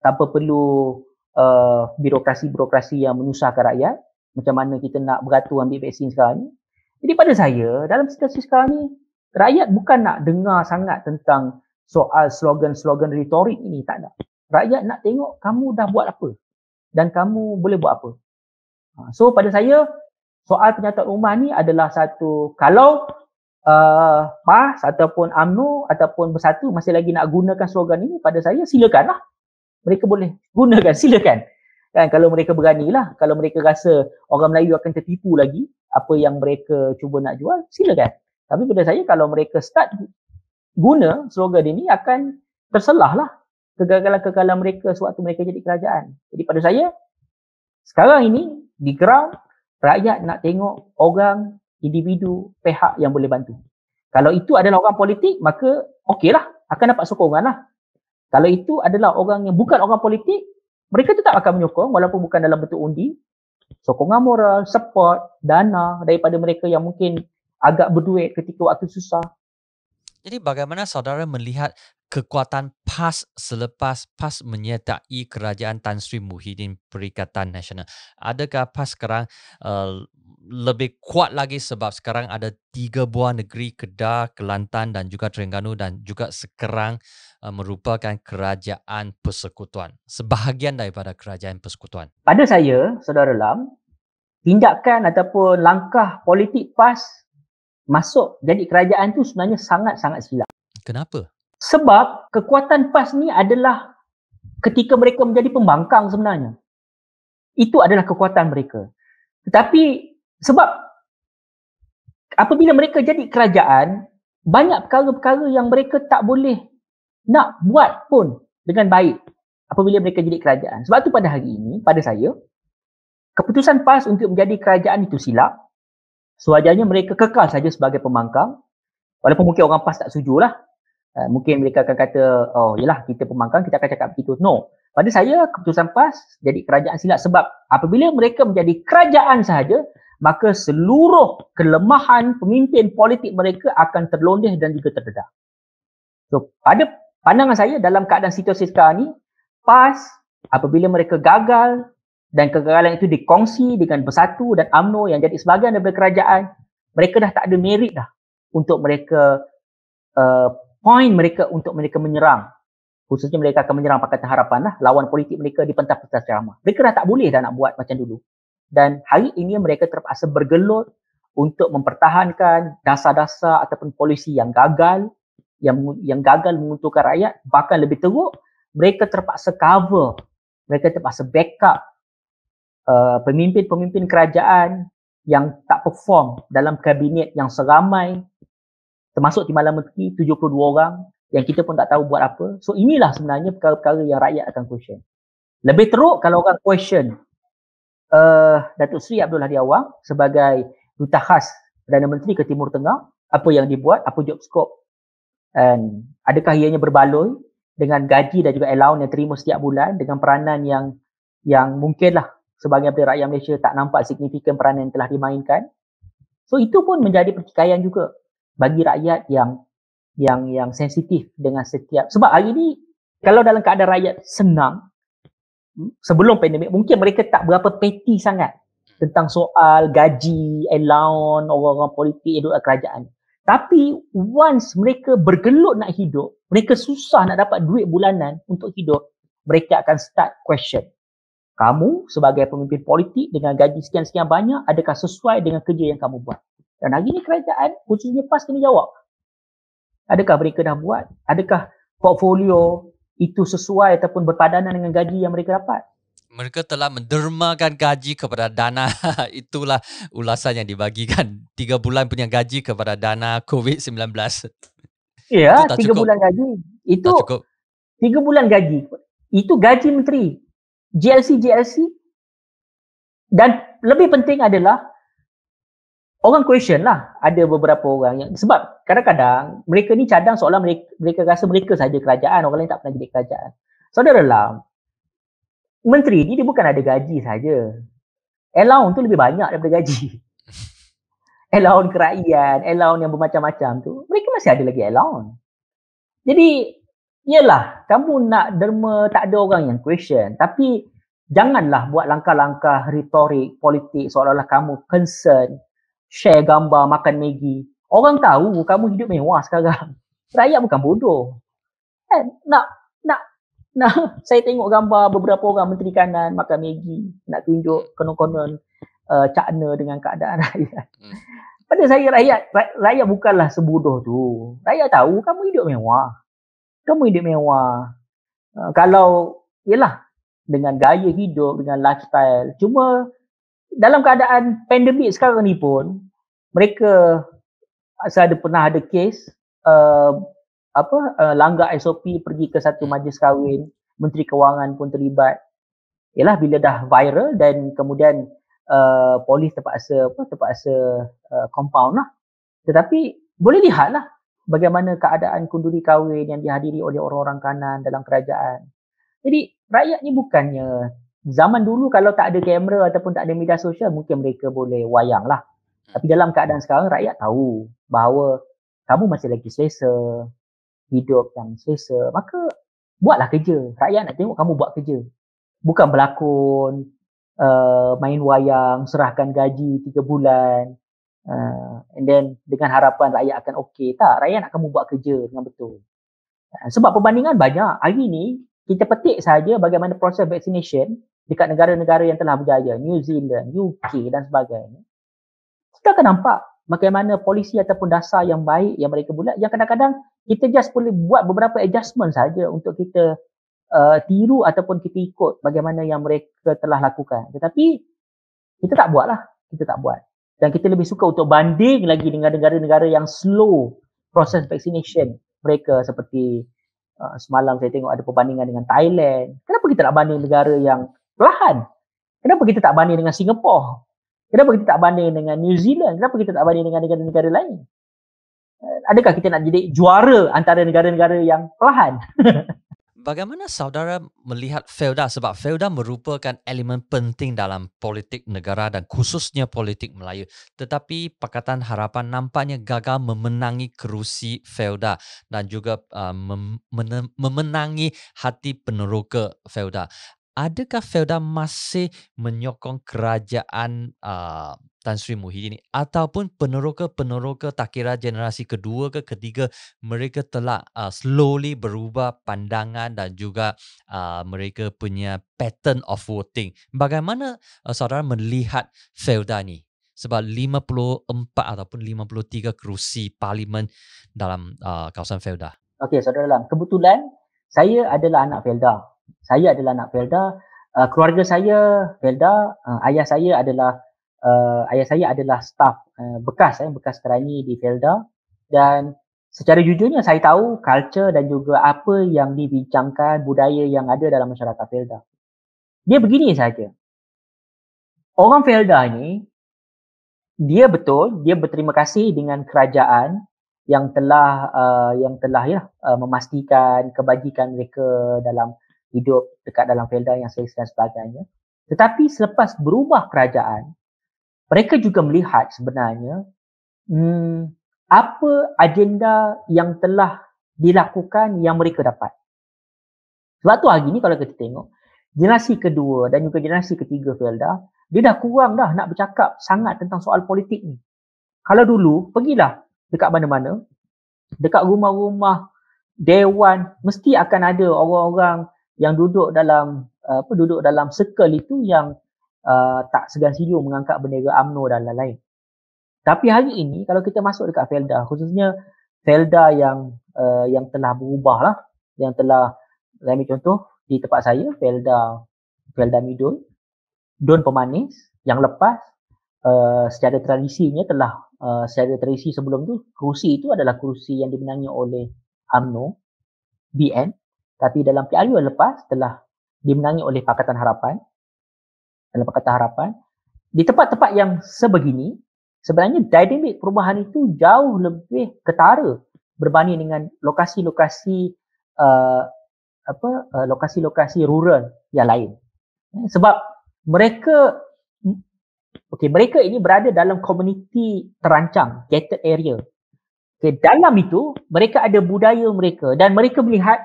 tanpa perlu uh, birokrasi-birokrasi yang menyusahkan rakyat macam mana kita nak beratur ambil vaksin sekarang ni jadi pada saya dalam situasi sekarang ni rakyat bukan nak dengar sangat tentang soal slogan-slogan retorik ini tak ada rakyat nak tengok kamu dah buat apa dan kamu boleh buat apa ha, so pada saya soal penyataan rumah ni adalah satu kalau uh, eh, PAS ataupun UMNO ataupun Bersatu masih lagi nak gunakan slogan ini pada saya silakanlah. Mereka boleh gunakan <laughs> silakan. Kan kalau mereka berani lah kalau mereka rasa orang Melayu akan tertipu lagi apa yang mereka cuba nak jual, silakan. Tapi pada saya kalau mereka start guna slogan ini akan terselah lah kegagalan-kegagalan mereka sewaktu mereka jadi kerajaan. Jadi pada saya sekarang ini di ground rakyat nak tengok orang individu, pihak yang boleh bantu. Kalau itu adalah orang politik, maka okeylah, akan dapat sokongan lah. Kalau itu adalah orang yang bukan orang politik, mereka tetap akan menyokong walaupun bukan dalam bentuk undi. Sokongan moral, support, dana daripada mereka yang mungkin agak berduit ketika waktu susah. Jadi bagaimana saudara melihat kekuatan PAS selepas PAS menyertai kerajaan Tan Sri Muhyiddin Perikatan Nasional. Adakah PAS sekarang uh, lebih kuat lagi sebab sekarang ada tiga buah negeri Kedah, Kelantan dan juga Terengganu dan juga sekarang uh, merupakan kerajaan persekutuan. Sebahagian daripada kerajaan persekutuan. Pada saya, Saudara Lam, tindakan ataupun langkah politik PAS masuk jadi kerajaan itu sebenarnya sangat-sangat silap. Kenapa? Sebab kekuatan PAS ni adalah ketika mereka menjadi pembangkang sebenarnya. Itu adalah kekuatan mereka. Tetapi sebab apabila mereka jadi kerajaan, banyak perkara-perkara yang mereka tak boleh nak buat pun dengan baik apabila mereka jadi kerajaan. Sebab tu pada hari ini, pada saya, keputusan PAS untuk menjadi kerajaan itu silap. Sewajarnya mereka kekal saja sebagai pembangkang. Walaupun mungkin orang PAS tak sujulah Uh, mungkin mereka akan kata, oh yelah kita pembangkang, kita akan cakap begitu. No. Pada saya, keputusan PAS jadi kerajaan silap sebab apabila mereka menjadi kerajaan sahaja, maka seluruh kelemahan pemimpin politik mereka akan terlondih dan juga terdedah. So, pada pandangan saya dalam keadaan situasi sekarang ini PAS apabila mereka gagal dan kegagalan itu dikongsi dengan Bersatu dan AMNO yang jadi sebagian daripada kerajaan, mereka dah tak ada merit dah untuk mereka uh, point mereka untuk mereka menyerang khususnya mereka akan menyerang Pakatan Harapan lah lawan politik mereka di pentas pentas ceramah mereka dah tak boleh dah nak buat macam dulu dan hari ini mereka terpaksa bergelut untuk mempertahankan dasar-dasar ataupun polisi yang gagal yang yang gagal menguntungkan rakyat bahkan lebih teruk mereka terpaksa cover mereka terpaksa backup uh, pemimpin-pemimpin kerajaan yang tak perform dalam kabinet yang seramai termasuk di malam Menteri 72 orang yang kita pun tak tahu buat apa. So inilah sebenarnya perkara-perkara yang rakyat akan question. Lebih teruk kalau orang question uh, Datuk Seri Abdul Hadi Awang sebagai duta khas Perdana Menteri ke Timur Tengah, apa yang dibuat, apa job scope dan adakah ianya berbaloi dengan gaji dan juga allowance yang terima setiap bulan dengan peranan yang yang mungkinlah sebagai dari rakyat Malaysia tak nampak signifikan peranan yang telah dimainkan. So itu pun menjadi pertikaian juga bagi rakyat yang yang yang sensitif dengan setiap sebab hari ni kalau dalam keadaan rakyat senang sebelum pandemik mungkin mereka tak berapa peti sangat tentang soal gaji, allowance, orang-orang politik, duduk kerajaan. Tapi once mereka bergelut nak hidup, mereka susah nak dapat duit bulanan untuk hidup, mereka akan start question. Kamu sebagai pemimpin politik dengan gaji sekian-sekian banyak, adakah sesuai dengan kerja yang kamu buat? Dan hari ini kerajaan khususnya PAS kena jawab. Adakah mereka dah buat? Adakah portfolio itu sesuai ataupun berpadanan dengan gaji yang mereka dapat? Mereka telah mendermakan gaji kepada dana. <laughs> Itulah ulasan yang dibagikan. Tiga bulan punya gaji kepada dana COVID-19. Ya, tiga bulan gaji. Itu cukup. tiga bulan gaji. Itu gaji menteri. GLC-GLC. Dan lebih penting adalah orang question lah ada beberapa orang yang sebab kadang-kadang mereka ni cadang seolah mereka, mereka rasa mereka saja kerajaan orang lain tak pernah jadi kerajaan saudara lah menteri ni dia bukan ada gaji saja allowance tu lebih banyak daripada gaji <laughs> allowance kerajaan allowance yang bermacam-macam tu mereka masih ada lagi allowance jadi Yalah, kamu nak derma tak ada orang yang question. Tapi janganlah buat langkah-langkah retorik, politik seolah-olah kamu concern share gambar makan Maggi. Orang tahu kamu hidup mewah sekarang. <laughs> Rakyat bukan bodoh. Kan? Nak, nak, nak. <laughs> Saya tengok gambar beberapa orang menteri kanan makan Maggi. Nak tunjuk konon-konon uh, cakna dengan keadaan <laughs> rakyat. Hmm. Pada saya rakyat, rakyat bukanlah sebodoh tu. Rakyat tahu kamu hidup mewah. Kamu hidup mewah. Uh, kalau, yelah. Dengan gaya hidup, dengan lifestyle. Cuma dalam keadaan pandemik sekarang ni pun mereka saya ada pernah ada kes uh, apa uh, langgar SOP pergi ke satu hmm. majlis kahwin menteri kewangan pun terlibat ialah bila dah viral dan kemudian uh, polis terpaksa apa terpaksa uh, compound lah tetapi boleh lihatlah bagaimana keadaan kunduri kahwin yang dihadiri oleh orang-orang kanan dalam kerajaan jadi rakyat ni bukannya zaman dulu kalau tak ada kamera ataupun tak ada media sosial mungkin mereka boleh wayang lah hmm. tapi dalam keadaan sekarang rakyat tahu bahawa kamu masih lagi selesa hidup yang selesa maka buatlah kerja rakyat nak tengok kamu buat kerja bukan berlakon Uh, main wayang, serahkan gaji tiga bulan uh, and then dengan harapan rakyat akan okey tak, rakyat nak kamu buat kerja dengan betul uh, sebab perbandingan banyak hari ni, kita petik saja bagaimana proses vaccination dekat negara-negara yang telah berjaya, New Zealand, UK dan sebagainya, kita akan nampak bagaimana polisi ataupun dasar yang baik yang mereka buat yang kadang-kadang kita just boleh buat beberapa adjustment saja untuk kita uh, tiru ataupun kita ikut bagaimana yang mereka telah lakukan. Tetapi kita tak buat lah, Kita tak buat. Dan kita lebih suka untuk banding lagi dengan negara-negara yang slow proses vaccination mereka seperti uh, semalam saya tengok ada perbandingan dengan Thailand. Kenapa kita nak banding negara yang perlahan. Kenapa kita tak banding dengan Singapura? Kenapa kita tak banding dengan New Zealand? Kenapa kita tak banding dengan negara-negara lain? Eh, adakah kita nak jadi juara antara negara-negara yang perlahan? <laughs> Bagaimana saudara melihat Felda sebab Felda merupakan elemen penting dalam politik negara dan khususnya politik Melayu. Tetapi Pakatan Harapan nampaknya gagal memenangi kerusi Felda dan juga uh, mem- memenangi hati peneroka Felda adakah Felda masih menyokong kerajaan uh, Tan Sri Muhyiddin ini ataupun peneroka-peneroka tak kira generasi kedua ke ketiga mereka telah uh, slowly berubah pandangan dan juga uh, mereka punya pattern of voting. Bagaimana uh, saudara melihat Felda ni sebab 54 ataupun 53 kerusi parlimen dalam uh, kawasan Felda? Okey saudara dalam kebetulan saya adalah anak Felda saya adalah anak Felda uh, ah, keluarga saya Felda uh, ah, ayah saya adalah uh, ayah saya adalah staff uh, bekas eh bekas kerani di Felda dan secara jujurnya saya tahu culture dan juga apa yang dibincangkan budaya yang ada dalam masyarakat Felda dia begini saja orang Felda ni dia betul dia berterima kasih dengan kerajaan yang telah uh, yang telah ya uh, memastikan kebajikan mereka dalam hidup dekat dalam felda yang selesa dan sebagainya. Tetapi selepas berubah kerajaan, mereka juga melihat sebenarnya hmm, apa agenda yang telah dilakukan yang mereka dapat. Sebab tu hari ni kalau kita tengok, generasi kedua dan juga generasi ketiga Felda, dia dah kurang dah nak bercakap sangat tentang soal politik ni. Kalau dulu, pergilah dekat mana-mana, dekat rumah-rumah, dewan, mesti akan ada orang-orang yang duduk dalam apa duduk dalam circle itu yang uh, tak segan sidu mengangkat bendera AMNO dan lain-lain. Tapi hari ini kalau kita masuk dekat Felda khususnya Felda yang uh, yang telah berubah lah yang telah saya contoh di tempat saya Felda Felda Midul Don Pemanis yang lepas Uh, secara tradisinya telah uh, secara tradisi sebelum tu kerusi itu adalah kerusi yang dimenangi oleh AMNO BN tapi dalam PRU yang lepas telah dimenangi oleh Pakatan Harapan. Dalam Pakatan Harapan. Di tempat-tempat yang sebegini, sebenarnya dynamic perubahan itu jauh lebih ketara berbanding dengan lokasi-lokasi uh, apa uh, lokasi-lokasi rural yang lain. Eh, sebab mereka okey mereka ini berada dalam komuniti terancang gated area. Okay, dalam itu mereka ada budaya mereka dan mereka melihat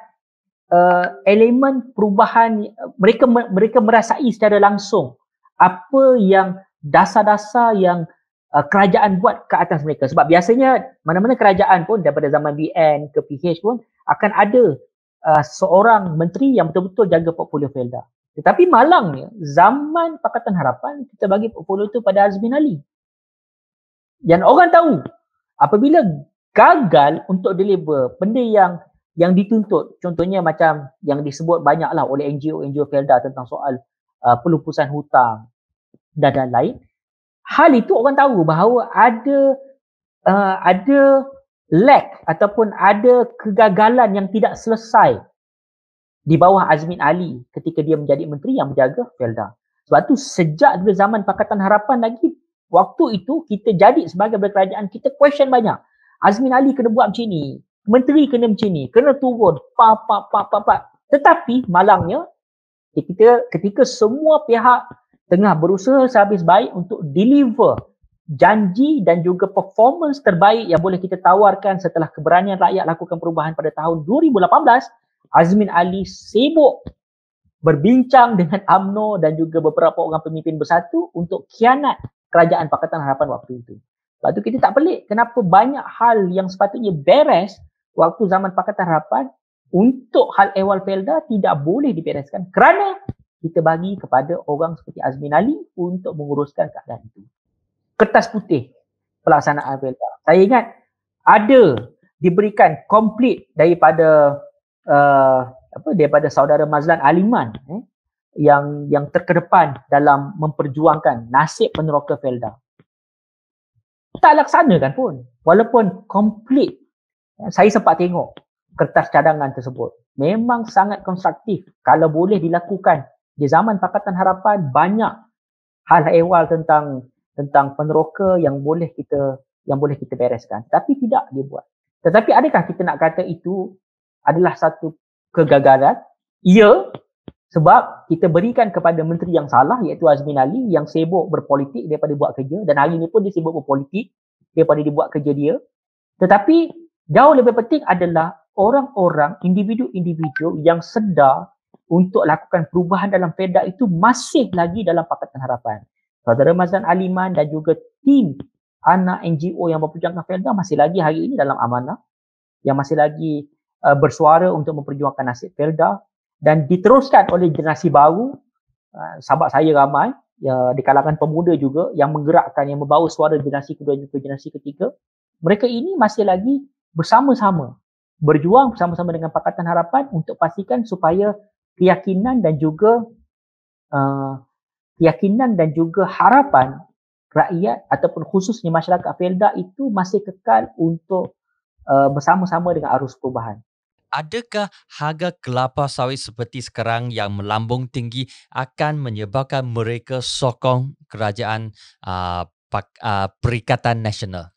uh, elemen perubahan mereka mereka merasai secara langsung apa yang dasar-dasar yang uh, kerajaan buat ke atas mereka sebab biasanya mana-mana kerajaan pun daripada zaman BN ke PH pun akan ada uh, seorang menteri yang betul-betul jaga portfolio Felda tetapi malangnya zaman Pakatan Harapan kita bagi portfolio itu pada Azmin Ali yang orang tahu apabila gagal untuk deliver benda yang yang dituntut contohnya macam yang disebut banyaklah oleh NGO NGO Felda tentang soal uh, pelupusan hutang dan dan lain hal itu orang tahu bahawa ada uh, ada lack ataupun ada kegagalan yang tidak selesai di bawah Azmin Ali ketika dia menjadi menteri yang menjaga Felda sebab tu sejak dulu zaman Pakatan Harapan lagi waktu itu kita jadi sebagai berkerajaan kita question banyak Azmin Ali kena buat macam ni menteri kena macam ni, kena turun, pa pa pa pa pa. Tetapi malangnya kita ketika semua pihak tengah berusaha sehabis baik untuk deliver janji dan juga performance terbaik yang boleh kita tawarkan setelah keberanian rakyat lakukan perubahan pada tahun 2018, Azmin Ali sibuk berbincang dengan AMNO dan juga beberapa orang pemimpin bersatu untuk kianat kerajaan Pakatan Harapan waktu itu. Lepas tu kita tak pelik kenapa banyak hal yang sepatutnya beres waktu zaman Pakatan Harapan untuk hal ehwal Pelda tidak boleh dibereskan kerana kita bagi kepada orang seperti Azmin Ali untuk menguruskan keadaan itu. Kertas putih pelaksanaan Pelda. Saya ingat ada diberikan komplit daripada uh, apa daripada saudara Mazlan Aliman eh, yang yang terkedepan dalam memperjuangkan nasib peneroka Felda. Tak laksanakan pun walaupun komplit saya sempat tengok kertas cadangan tersebut memang sangat konstruktif kalau boleh dilakukan di zaman Pakatan Harapan banyak hal ehwal tentang tentang peneroka yang boleh kita yang boleh kita bereskan tapi tidak dia buat tetapi adakah kita nak kata itu adalah satu kegagalan ya sebab kita berikan kepada menteri yang salah iaitu Azmin Ali yang sibuk berpolitik daripada buat kerja dan hari ini pun dia sibuk berpolitik daripada dia buat kerja dia tetapi Jauh lebih penting adalah orang-orang, individu-individu yang sedar untuk lakukan perubahan dalam PEDA itu masih lagi dalam Pakatan Harapan. Saudara Mazan, Aliman dan juga tim anak NGO yang memperjuangkan PEDA masih lagi hari ini dalam amanah yang masih lagi uh, bersuara untuk memperjuangkan nasib PEDA dan diteruskan oleh generasi baru uh, sahabat saya ramai ya, di kalangan pemuda juga yang menggerakkan, yang membawa suara generasi kedua dan generasi ketiga mereka ini masih lagi bersama-sama berjuang bersama-sama dengan Pakatan Harapan untuk pastikan supaya keyakinan dan juga uh, keyakinan dan juga harapan rakyat ataupun khususnya masyarakat Felda itu masih kekal untuk uh, bersama-sama dengan arus perubahan. Adakah harga kelapa sawit seperti sekarang yang melambung tinggi akan menyebabkan mereka sokong kerajaan uh, Pak, uh, Perikatan Nasional?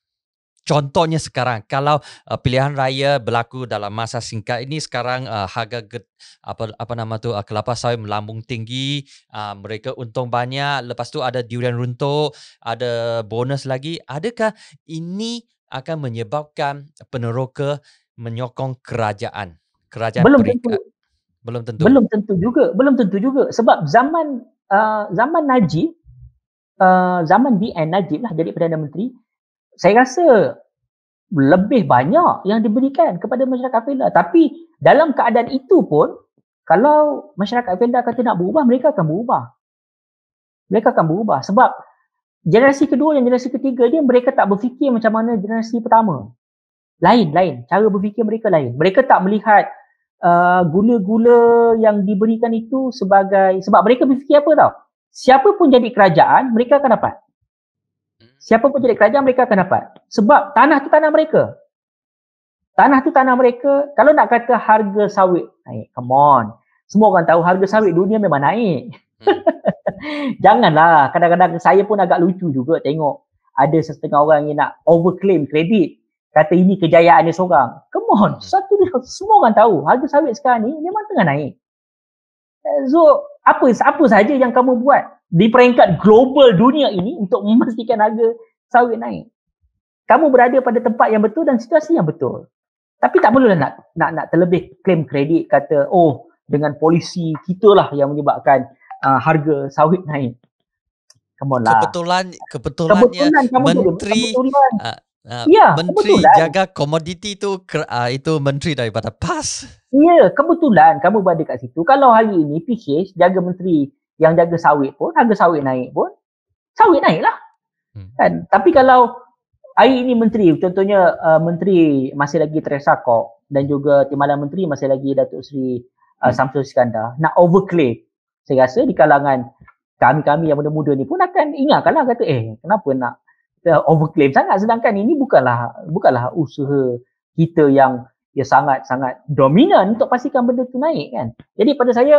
Contohnya sekarang kalau uh, pilihan raya berlaku dalam masa singkat ini sekarang uh, harga get, apa apa nama tu uh, kelapa sawit melambung tinggi uh, mereka untung banyak lepas tu ada durian runtuh ada bonus lagi adakah ini akan menyebabkan peneroka menyokong kerajaan kerajaan belum berikat. tentu belum tentu belum tentu juga belum tentu juga sebab zaman uh, zaman Najib uh, zaman BN Najib lah jadi perdana menteri saya rasa lebih banyak yang diberikan kepada masyarakat Felda. Tapi dalam keadaan itu pun, kalau masyarakat Felda kata nak berubah, mereka akan berubah. Mereka akan berubah sebab generasi kedua dan generasi ketiga dia mereka tak berfikir macam mana generasi pertama. Lain, lain. Cara berfikir mereka lain. Mereka tak melihat uh, gula-gula yang diberikan itu sebagai, sebab mereka berfikir apa tau? Siapa pun jadi kerajaan, mereka akan dapat. Siapa pun jadi kerajaan mereka akan dapat. Sebab tanah tu tanah mereka. Tanah tu tanah mereka. Kalau nak kata harga sawit naik, come on. Semua orang tahu harga sawit dunia memang naik. Hmm. <laughs> Janganlah. Kadang-kadang saya pun agak lucu juga tengok ada setengah orang yang nak overclaim kredit. Kata ini kejayaan dia seorang. Come on. Hmm. Satu dia, semua orang tahu harga sawit sekarang ni memang tengah naik. So, eh, apa apa saja yang kamu buat di peringkat global dunia ini untuk memastikan harga sawit naik. Kamu berada pada tempat yang betul dan situasi yang betul. Tapi tak perlu nak nak nak terlebih klaim kredit kata oh dengan polisi kitalah yang menyebabkan uh, harga sawit naik. Come on lah. Kebetulan kebetulannya kebetulan kamu menteri kebetulan. Uh, Uh, ya, menteri kebetulan. jaga komoditi tu uh, itu menteri daripada PAS. Ya, kebetulan kamu berada kat situ. Kalau hari ini PH jaga menteri yang jaga sawit pun harga sawit naik pun sawit naik lah hmm. kan tapi kalau hari ini menteri contohnya uh, menteri masih lagi Teresa Kok dan juga timbalan menteri masih lagi Datuk Seri uh, hmm. Samsul Iskandar nak overclaim saya rasa di kalangan kami-kami yang muda-muda ni pun akan ingatkanlah kata eh kenapa nak overclaim sangat sedangkan ini bukanlah bukanlah usaha kita yang sangat-sangat dominan untuk pastikan benda tu naik kan. Jadi pada saya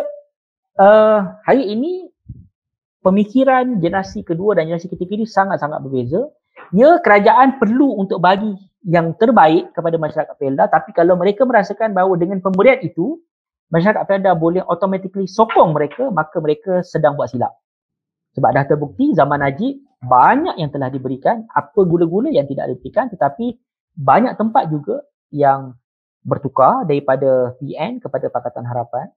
uh, hari ini pemikiran generasi kedua dan generasi ketiga ini sangat-sangat berbeza. Ya, kerajaan perlu untuk bagi yang terbaik kepada masyarakat Pelda tapi kalau mereka merasakan bahawa dengan pemberian itu masyarakat Pelda boleh automatically sokong mereka maka mereka sedang buat silap. Sebab dah terbukti zaman Najib banyak yang telah diberikan apa gula-gula yang tidak diberikan tetapi banyak tempat juga yang bertukar daripada PN kepada Pakatan Harapan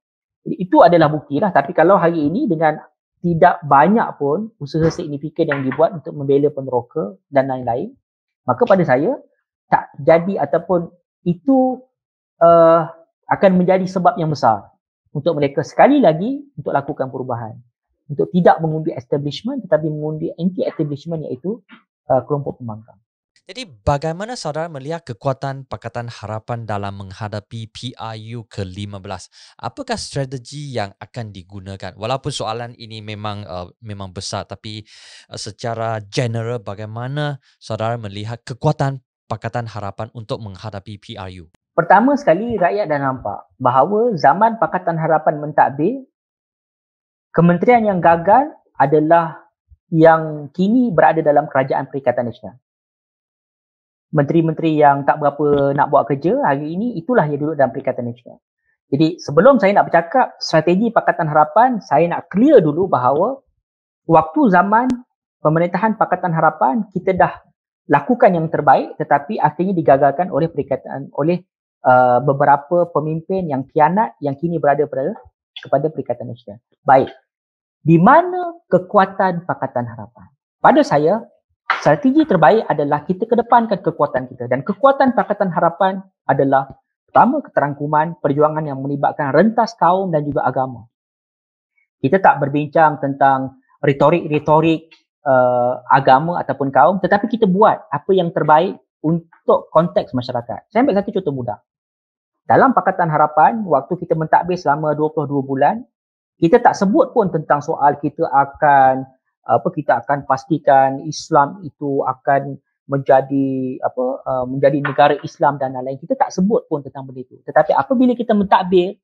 jadi itu adalah bukti lah. Tapi kalau hari ini dengan tidak banyak pun usaha signifikan yang dibuat untuk membela peneroka dan lain-lain, maka pada saya tak jadi ataupun itu uh, akan menjadi sebab yang besar untuk mereka sekali lagi untuk lakukan perubahan. Untuk tidak mengundi establishment tetapi mengundi anti-establishment iaitu uh, kelompok pembangkang. Jadi bagaimana saudara melihat kekuatan Pakatan Harapan dalam menghadapi PRU ke-15? Apakah strategi yang akan digunakan? Walaupun soalan ini memang uh, memang besar tapi uh, secara general bagaimana saudara melihat kekuatan Pakatan Harapan untuk menghadapi PRU? Pertama sekali rakyat dah nampak bahawa zaman Pakatan Harapan mentadbir kementerian yang gagal adalah yang kini berada dalam kerajaan Perikatan Nasional menteri-menteri yang tak berapa nak buat kerja hari ini itulah yang duduk dalam Perikatan Nasional. Jadi sebelum saya nak bercakap strategi Pakatan Harapan, saya nak clear dulu bahawa waktu zaman pemerintahan Pakatan Harapan kita dah lakukan yang terbaik tetapi akhirnya digagalkan oleh Perikatan oleh uh, beberapa pemimpin yang kianat yang kini berada pada kepada Perikatan Nasional. Baik. Di mana kekuatan Pakatan Harapan? Pada saya, strategi terbaik adalah kita kedepankan kekuatan kita dan kekuatan Pakatan Harapan adalah pertama keterangkuman perjuangan yang melibatkan rentas kaum dan juga agama. Kita tak berbincang tentang retorik-retorik uh, agama ataupun kaum tetapi kita buat apa yang terbaik untuk konteks masyarakat. Saya ambil satu contoh mudah. Dalam Pakatan Harapan, waktu kita mentadbir selama 22 bulan, kita tak sebut pun tentang soal kita akan apa kita akan pastikan Islam itu akan menjadi apa uh, menjadi negara Islam dan lain-lain kita tak sebut pun tentang benda itu tetapi apabila kita mentadbir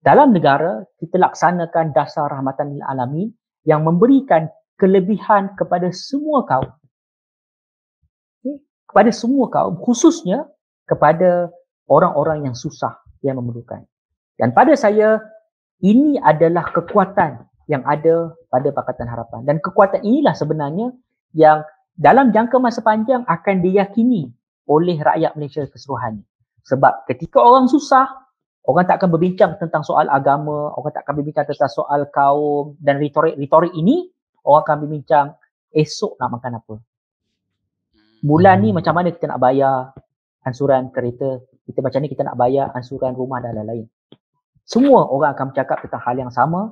dalam negara kita laksanakan dasar rahmatan lil alamin yang memberikan kelebihan kepada semua kaum okay? kepada semua kaum khususnya kepada orang-orang yang susah yang memerlukan dan pada saya ini adalah kekuatan yang ada pada Pakatan Harapan. Dan kekuatan inilah sebenarnya yang dalam jangka masa panjang akan diyakini oleh rakyat Malaysia keseluruhannya. Sebab ketika orang susah, orang tak akan berbincang tentang soal agama, orang tak akan berbincang tentang soal kaum dan retorik-retorik ini, orang akan berbincang esok nak makan apa. Bulan hmm. ni macam mana kita nak bayar ansuran kereta, kita macam ni kita nak bayar ansuran rumah dan lain-lain. Semua orang akan bercakap tentang hal yang sama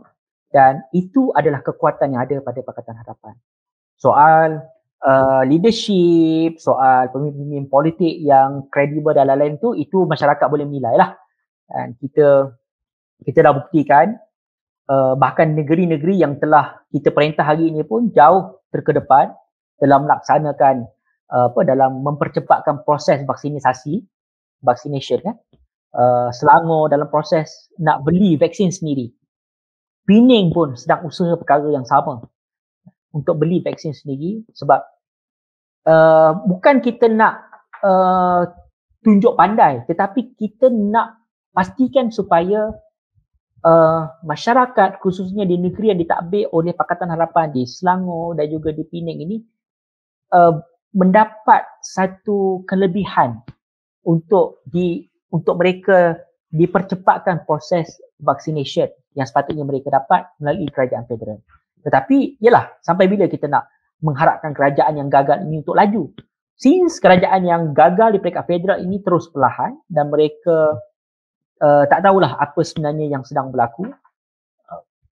dan itu adalah kekuatan yang ada pada Pakatan Harapan. Soal uh, leadership, soal pemimpin politik yang kredibel dan lain-lain tu, itu masyarakat boleh menilai lah. Dan kita kita dah buktikan uh, bahkan negeri-negeri yang telah kita perintah hari ini pun jauh terkedepan dalam melaksanakan uh, apa dalam mempercepatkan proses vaksinisasi vaccination kan. Uh, Selangor dalam proses nak beli vaksin sendiri. Pening pun sedang usaha perkara yang sama untuk beli vaksin sendiri sebab uh, bukan kita nak uh, tunjuk pandai tetapi kita nak pastikan supaya uh, masyarakat khususnya di negeri yang ditakbir oleh Pakatan Harapan di Selangor dan juga di Pening ini uh, mendapat satu kelebihan untuk di untuk mereka dipercepatkan proses vaccination yang sepatutnya mereka dapat melalui kerajaan federal. Tetapi, yelah, sampai bila kita nak mengharapkan kerajaan yang gagal ini untuk laju? Since kerajaan yang gagal di peringkat federal ini terus perlahan dan mereka uh, tak tahulah apa sebenarnya yang sedang berlaku.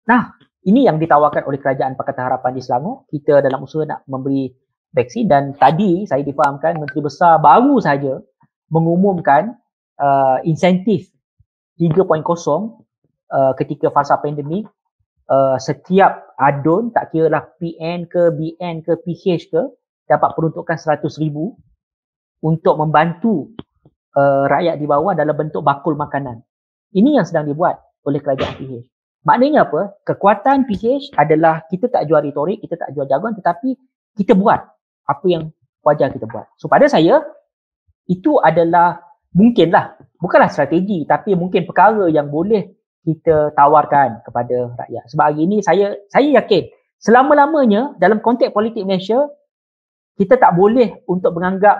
Nah, ini yang ditawarkan oleh kerajaan Pakatan Harapan di Selangor. Kita dalam usaha nak memberi vaksin dan tadi saya difahamkan Menteri Besar baru saja mengumumkan uh, insentif 3.0 Uh, ketika fasa pandemik uh, setiap adun tak kira lah PN ke BN ke PH ke dapat peruntukan ribu untuk membantu uh, rakyat di bawah dalam bentuk bakul makanan. Ini yang sedang dibuat oleh kerajaan PH. Maknanya apa? Kekuatan PH adalah kita tak jual retorik, kita tak jual jargon tetapi kita buat apa yang wajar kita buat. So pada saya itu adalah mungkinlah bukanlah strategi tapi mungkin perkara yang boleh kita tawarkan kepada rakyat. Sebab hari ini saya saya yakin selama-lamanya dalam konteks politik Malaysia kita tak boleh untuk menganggap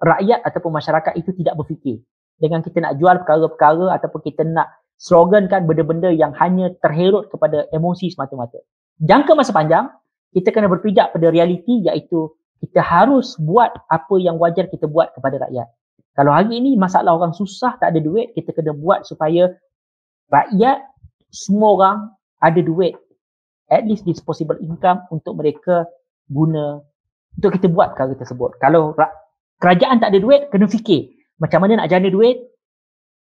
rakyat ataupun masyarakat itu tidak berfikir dengan kita nak jual perkara-perkara ataupun kita nak slogankan benda-benda yang hanya terherut kepada emosi semata-mata. Jangka masa panjang, kita kena berpijak pada realiti iaitu kita harus buat apa yang wajar kita buat kepada rakyat. Kalau hari ini masalah orang susah tak ada duit, kita kena buat supaya rakyat semua orang ada duit at least disposable income untuk mereka guna untuk kita buat perkara tersebut kalau kerajaan tak ada duit kena fikir macam mana nak jana duit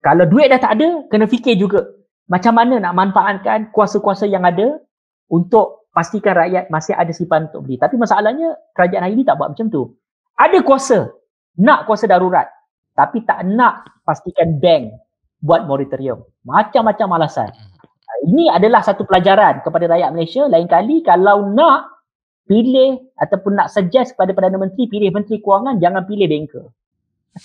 kalau duit dah tak ada kena fikir juga macam mana nak manfaatkan kuasa-kuasa yang ada untuk pastikan rakyat masih ada simpan untuk beli tapi masalahnya kerajaan hari ini tak buat macam tu ada kuasa nak kuasa darurat tapi tak nak pastikan bank buat moratorium. Macam-macam alasan. Ini adalah satu pelajaran kepada rakyat Malaysia. Lain kali kalau nak pilih ataupun nak suggest kepada Perdana Menteri, pilih Menteri Kewangan, jangan pilih banker. <laughs>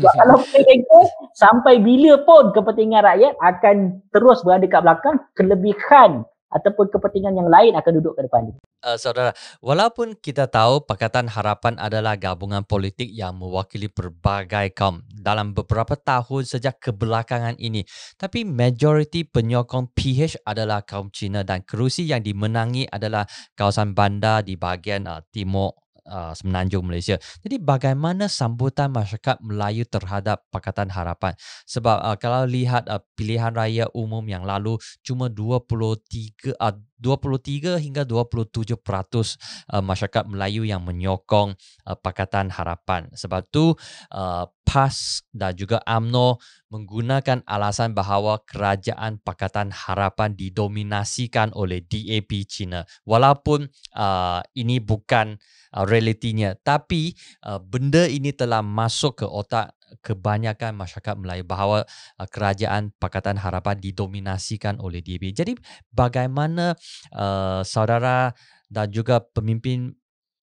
Sebab kalau pilih banker, sampai bila pun kepentingan rakyat akan terus berada kat belakang kelebihan ataupun kepentingan yang lain akan duduk ke depan dia. Uh, eh, saudara, walaupun kita tahu Pakatan Harapan adalah gabungan politik yang mewakili berbagai kaum dalam beberapa tahun sejak kebelakangan ini, tapi majoriti penyokong PH adalah kaum Cina dan kerusi yang dimenangi adalah kawasan bandar di bahagian uh, timur uh, semenanjung Malaysia. Jadi bagaimana sambutan masyarakat Melayu terhadap Pakatan Harapan? Sebab uh, kalau lihat uh, pilihan raya umum yang lalu cuma 23 uh, 23 hingga 27% uh, masyarakat Melayu yang menyokong uh, Pakatan Harapan. Sebab tu uh, PAS dan juga AMNO menggunakan alasan bahawa kerajaan Pakatan Harapan didominasikan oleh DAP China. Walaupun uh, ini bukan uh, uh, realitinya. Tapi uh, benda ini telah masuk ke otak kebanyakan masyarakat Melayu bahawa uh, kerajaan Pakatan Harapan didominasikan oleh DAP. Jadi bagaimana uh, saudara dan juga pemimpin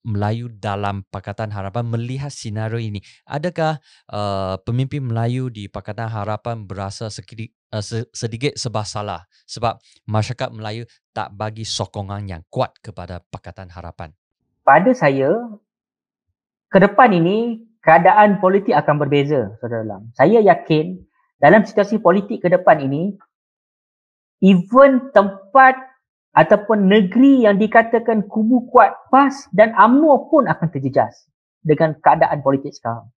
Melayu dalam Pakatan Harapan melihat senario ini? Adakah uh, pemimpin Melayu di Pakatan Harapan berasa sekiri, uh, sedikit sebab salah sebab masyarakat Melayu tak bagi sokongan yang kuat kepada Pakatan Harapan? pada saya ke depan ini keadaan politik akan berbeza dalam. Saya yakin dalam situasi politik ke depan ini even tempat ataupun negeri yang dikatakan kubu kuat PAS dan AMNO pun akan terjejas dengan keadaan politik sekarang.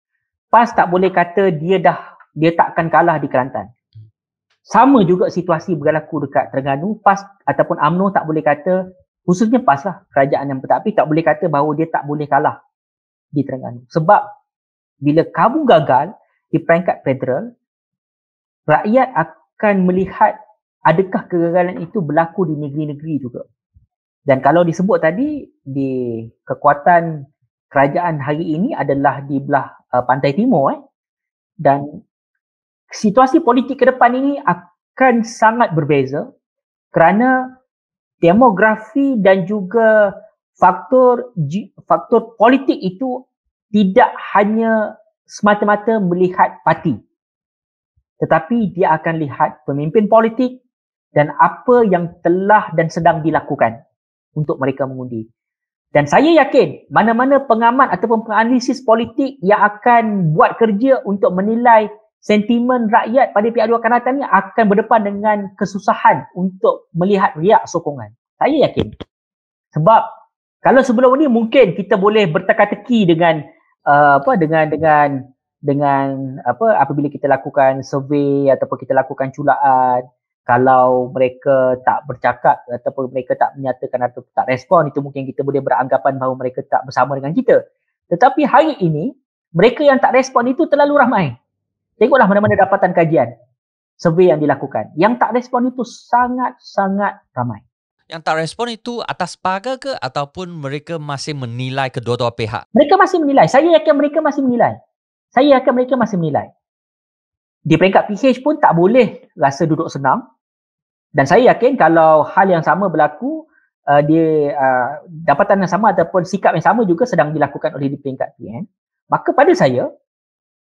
PAS tak boleh kata dia dah dia takkan kalah di Kelantan. Sama juga situasi berlaku dekat Terengganu, PAS ataupun AMNO tak boleh kata khususnya PAS lah kerajaan yang tetapi tak boleh kata bahawa dia tak boleh kalah di Terengganu sebab bila kamu gagal di peringkat federal rakyat akan melihat adakah kegagalan itu berlaku di negeri-negeri juga dan kalau disebut tadi di kekuatan kerajaan hari ini adalah di belah uh, pantai timur eh dan situasi politik ke depan ini akan sangat berbeza kerana demografi dan juga faktor faktor politik itu tidak hanya semata-mata melihat parti tetapi dia akan lihat pemimpin politik dan apa yang telah dan sedang dilakukan untuk mereka mengundi dan saya yakin mana-mana pengamat ataupun penganalisis politik yang akan buat kerja untuk menilai sentimen rakyat pada pihak luar kanatan ni akan berdepan dengan kesusahan untuk melihat riak sokongan. Saya yakin. Sebab kalau sebelum ni mungkin kita boleh berteka-teki dengan uh, apa dengan dengan dengan apa apabila kita lakukan survey ataupun kita lakukan culaan kalau mereka tak bercakap ataupun mereka tak menyatakan atau tak respon itu mungkin kita boleh beranggapan bahawa mereka tak bersama dengan kita. Tetapi hari ini mereka yang tak respon itu terlalu ramai. Tengoklah mana-mana dapatan kajian survey yang dilakukan. Yang tak respon itu sangat-sangat ramai. Yang tak respon itu atas paga ke ataupun mereka masih menilai kedua-dua pihak? Mereka masih menilai. Saya yakin mereka masih menilai. Saya yakin mereka masih menilai. Di peringkat PH pun tak boleh rasa duduk senang. Dan saya yakin kalau hal yang sama berlaku, uh, di, uh, dapatan yang sama ataupun sikap yang sama juga sedang dilakukan oleh di peringkat PN, maka pada saya,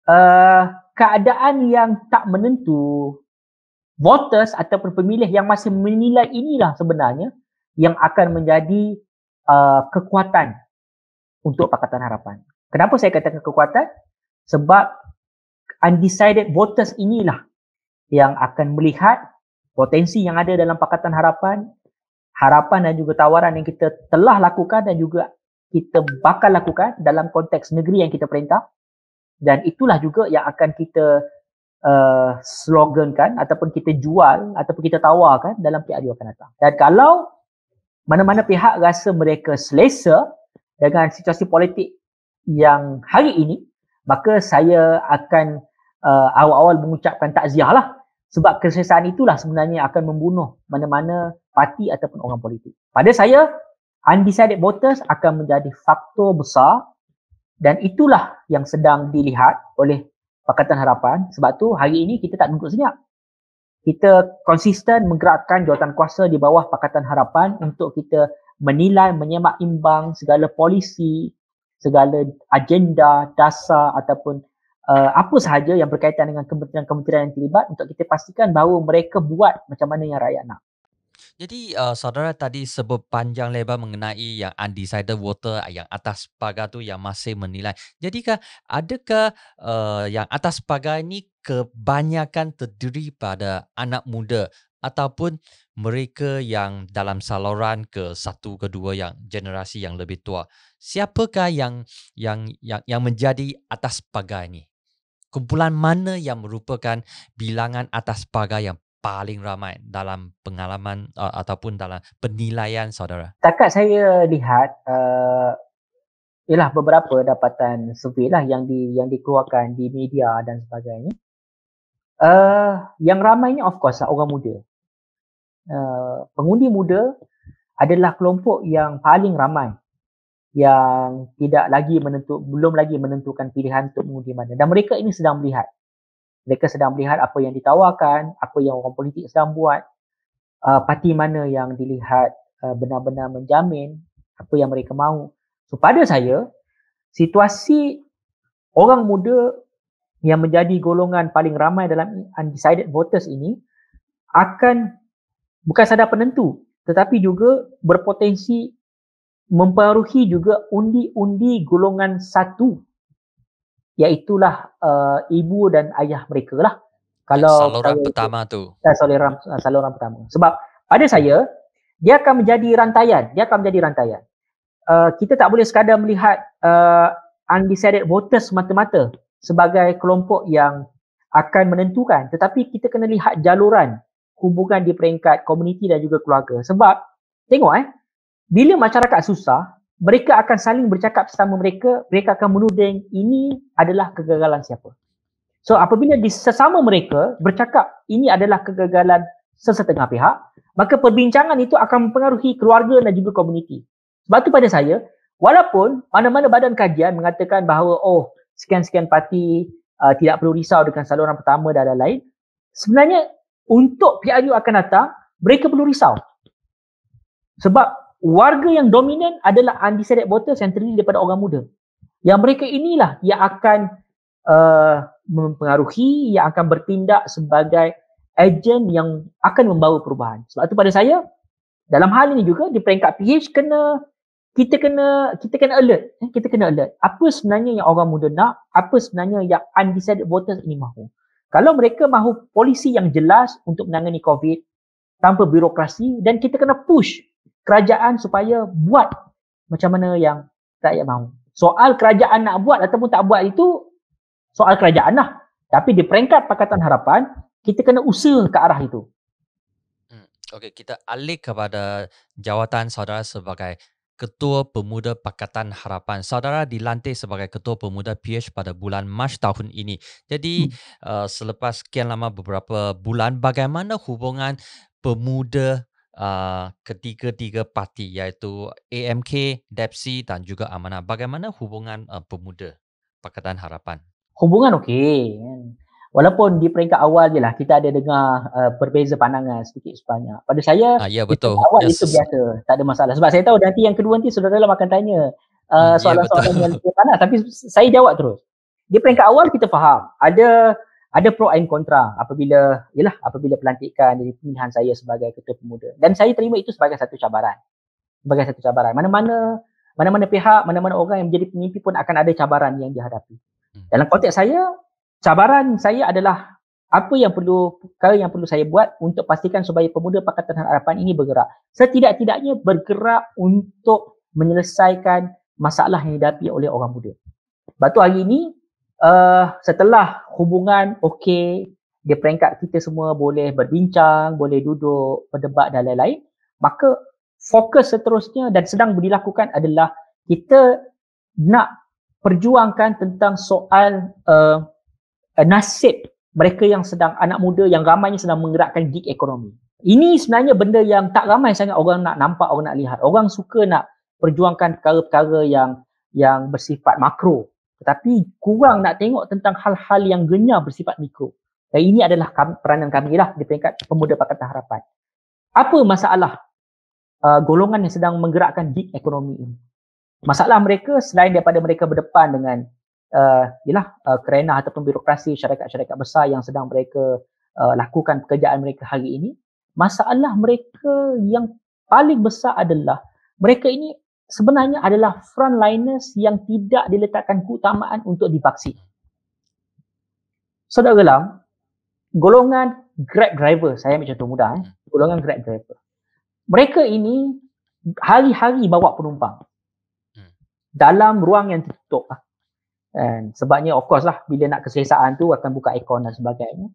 uh, keadaan yang tak menentu voters ataupun pemilih yang masih menilai inilah sebenarnya yang akan menjadi uh, kekuatan untuk Pakatan Harapan. Kenapa saya katakan kekuatan? Sebab undecided voters inilah yang akan melihat potensi yang ada dalam Pakatan Harapan, harapan dan juga tawaran yang kita telah lakukan dan juga kita bakal lakukan dalam konteks negeri yang kita perintah dan itulah juga yang akan kita uh, slogankan ataupun kita jual ataupun kita tawarkan dalam PR yang akan datang. Dan kalau mana-mana pihak rasa mereka selesa dengan situasi politik yang hari ini, maka saya akan uh, awal-awal mengucapkan takziah lah. Sebab kesesaan itulah sebenarnya akan membunuh mana-mana parti ataupun orang politik. Pada saya, undecided voters akan menjadi faktor besar dan itulah yang sedang dilihat oleh Pakatan Harapan sebab tu hari ini kita tak duduk senyap kita konsisten menggerakkan jawatan kuasa di bawah Pakatan Harapan untuk kita menilai, menyemak imbang segala polisi, segala agenda, dasar ataupun uh, apa sahaja yang berkaitan dengan kementerian-kementerian yang terlibat untuk kita pastikan bahawa mereka buat macam mana yang rakyat nak. Jadi uh, saudara tadi sebut panjang lebar mengenai yang undecided voter eh, yang atas pagar tu yang masih menilai. Jadikah adakah uh, yang atas pagar ini kebanyakan terdiri pada anak muda ataupun mereka yang dalam saluran ke satu kedua yang generasi yang lebih tua. Siapakah yang yang yang yang menjadi atas pagar ini? Kumpulan mana yang merupakan bilangan atas pagar yang paling ramai dalam pengalaman uh, ataupun dalam penilaian saudara? Takat saya lihat uh, ialah beberapa dapatan survey lah yang di yang dikeluarkan di media dan sebagainya. Uh, yang ramainya of course lah orang muda. Uh, pengundi muda adalah kelompok yang paling ramai yang tidak lagi menentuk, belum lagi menentukan pilihan untuk mengundi mana dan mereka ini sedang melihat mereka sedang melihat apa yang ditawarkan, apa yang orang politik sedang buat, uh, parti mana yang dilihat uh, benar-benar menjamin apa yang mereka mahu. So pada saya, situasi orang muda yang menjadi golongan paling ramai dalam undecided voters ini akan bukan sadar penentu tetapi juga berpotensi mempengaruhi juga undi-undi golongan satu iaitulah uh, ibu dan ayah mereka lah. Kalau saluran saya, pertama tu. Eh, saluran, eh, saluran pertama. Sebab pada saya, dia akan menjadi rantaian. Dia akan menjadi rantaian. Uh, kita tak boleh sekadar melihat uh, undecided voters semata-mata sebagai kelompok yang akan menentukan. Tetapi kita kena lihat jaluran hubungan di peringkat komuniti dan juga keluarga. Sebab, tengok eh, bila masyarakat susah, mereka akan saling bercakap sama mereka, mereka akan menuding ini adalah kegagalan siapa. So apabila di sesama mereka bercakap ini adalah kegagalan sesetengah pihak, maka perbincangan itu akan mempengaruhi keluarga dan juga komuniti. Sebab tu pada saya, walaupun mana-mana badan kajian mengatakan bahawa oh sekian-sekian parti uh, tidak perlu risau dengan saluran pertama dan lain-lain, sebenarnya untuk PRU akan datang, mereka perlu risau. Sebab warga yang dominan adalah undecided voters yang terdiri daripada orang muda. Yang mereka inilah yang akan uh, mempengaruhi, yang akan bertindak sebagai agen yang akan membawa perubahan. Sebab itu pada saya, dalam hal ini juga di peringkat PH kena kita kena kita kena alert, eh, kita kena alert. Apa sebenarnya yang orang muda nak? Apa sebenarnya yang undecided voters ini mahu? Kalau mereka mahu polisi yang jelas untuk menangani COVID tanpa birokrasi dan kita kena push kerajaan supaya buat macam mana yang rakyat mahu. Soal kerajaan nak buat ataupun tak buat itu soal kerajaan lah. Tapi di peringkat Pakatan Harapan, kita kena usaha ke arah itu. Hmm, okey, kita alih kepada jawatan saudara sebagai Ketua Pemuda Pakatan Harapan. Saudara dilantik sebagai Ketua Pemuda PH pada bulan Mac tahun ini. Jadi hmm. uh, selepas sekian lama beberapa bulan, bagaimana hubungan pemuda Uh, ketiga-tiga parti iaitu AMK, DEPSI dan juga Amanah. Bagaimana hubungan uh, pemuda Pakatan Harapan? Hubungan okey. Walaupun di peringkat awal je lah kita ada dengar uh, perbeza pandangan sedikit sebanyak. Pada saya, uh, ah, yeah, betul. Di awal yes. itu biasa. Tak ada masalah. Sebab saya tahu nanti yang kedua nanti saudara dalam akan tanya uh, hmm, ya, soalan-soalan yeah, yang lebih panas. Tapi saya jawab terus. Di peringkat ya. awal kita faham. Ada ada pro and kontra apabila yalah apabila pelantikan dari pilihan saya sebagai ketua pemuda dan saya terima itu sebagai satu cabaran sebagai satu cabaran mana-mana mana-mana pihak mana-mana orang yang menjadi pemimpin pun akan ada cabaran yang dihadapi hmm. dalam konteks saya cabaran saya adalah apa yang perlu perkara yang perlu saya buat untuk pastikan supaya pemuda pakatan harapan ini bergerak setidak-tidaknya bergerak untuk menyelesaikan masalah yang dihadapi oleh orang muda. Batu hari ini uh, setelah hubungan okey, di peringkat kita semua boleh berbincang, boleh duduk, berdebat dan lain-lain, maka fokus seterusnya dan sedang dilakukan adalah kita nak perjuangkan tentang soal uh, nasib mereka yang sedang anak muda yang ramainya sedang menggerakkan gig ekonomi. Ini sebenarnya benda yang tak ramai sangat orang nak nampak, orang nak lihat. Orang suka nak perjuangkan perkara-perkara yang yang bersifat makro tetapi kurang nak tengok tentang hal-hal yang genyah bersifat mikro. Dan ini adalah peranan kami lah di peringkat pemuda Pakatan Harapan. Apa masalah uh, golongan yang sedang menggerakkan big ekonomi ini? Masalah mereka selain daripada mereka berdepan dengan uh, yalah, uh, kerenah ataupun birokrasi syarikat-syarikat besar yang sedang mereka uh, lakukan pekerjaan mereka hari ini, masalah mereka yang paling besar adalah mereka ini sebenarnya adalah frontliners yang tidak diletakkan keutamaan untuk divaksin. Saudara dalam golongan Grab driver, saya ambil contoh mudah eh, golongan Grab driver. Mereka ini hari-hari bawa penumpang hmm. dalam ruang yang tertutup lah. sebabnya of course lah bila nak keselesaan tu akan buka aircon dan sebagainya.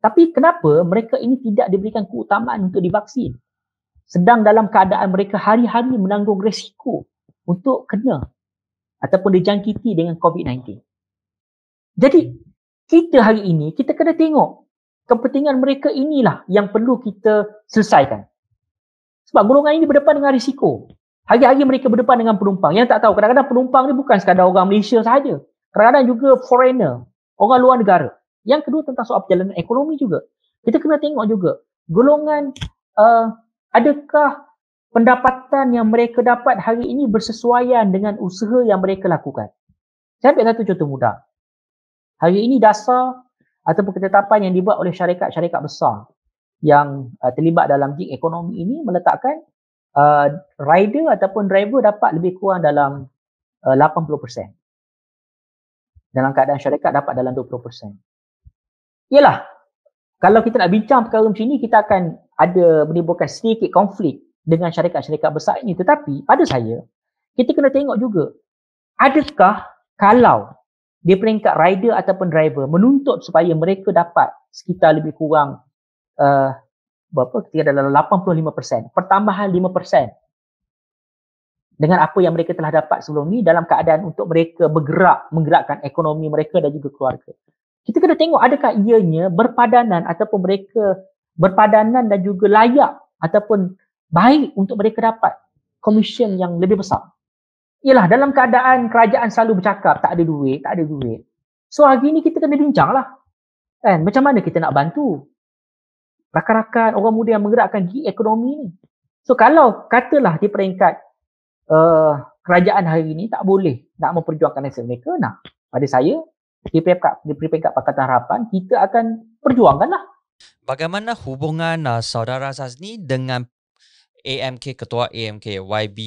Tapi kenapa mereka ini tidak diberikan keutamaan untuk divaksin? sedang dalam keadaan mereka hari-hari menanggung resiko untuk kena ataupun dijangkiti dengan COVID-19. Jadi kita hari ini kita kena tengok kepentingan mereka inilah yang perlu kita selesaikan. Sebab golongan ini berdepan dengan risiko. Hari-hari mereka berdepan dengan penumpang. Yang tak tahu kadang-kadang penumpang ni bukan sekadar orang Malaysia sahaja. Kadang-kadang juga foreigner, orang luar negara. Yang kedua tentang soal perjalanan ekonomi juga. Kita kena tengok juga golongan uh, adakah pendapatan yang mereka dapat hari ini bersesuaian dengan usaha yang mereka lakukan. Saya ambil satu contoh mudah. Hari ini dasar ataupun ketetapan yang dibuat oleh syarikat-syarikat besar yang uh, terlibat dalam gig ekonomi ini meletakkan uh, rider ataupun driver dapat lebih kurang dalam uh, 80%. Dalam keadaan syarikat dapat dalam 20%. Yalah, kalau kita nak bincang perkara macam ini, kita akan ada menimbulkan sedikit konflik dengan syarikat-syarikat besar ini tetapi pada saya kita kena tengok juga adakah kalau di peringkat rider ataupun driver menuntut supaya mereka dapat sekitar lebih kurang uh, berapa kita dalam 85% pertambahan 5% dengan apa yang mereka telah dapat sebelum ni dalam keadaan untuk mereka bergerak menggerakkan ekonomi mereka dan juga keluarga kita kena tengok adakah ianya berpadanan ataupun mereka berpadanan dan juga layak ataupun baik untuk mereka dapat komisen yang lebih besar. Yalah dalam keadaan kerajaan selalu bercakap tak ada duit, tak ada duit. So hari ni kita kena bincang lah. Eh kan? macam mana kita nak bantu rakan-rakan orang muda yang menggerakkan gig ekonomi ni. So kalau katalah di peringkat uh, kerajaan hari ini tak boleh nak memperjuangkan nasib mereka nah pada saya di peringkat di peringkat Pakatan Harapan kita akan perjuangkan lah. Bagaimana hubungan uh, saudara Sazni dengan AMK Ketua AMK YB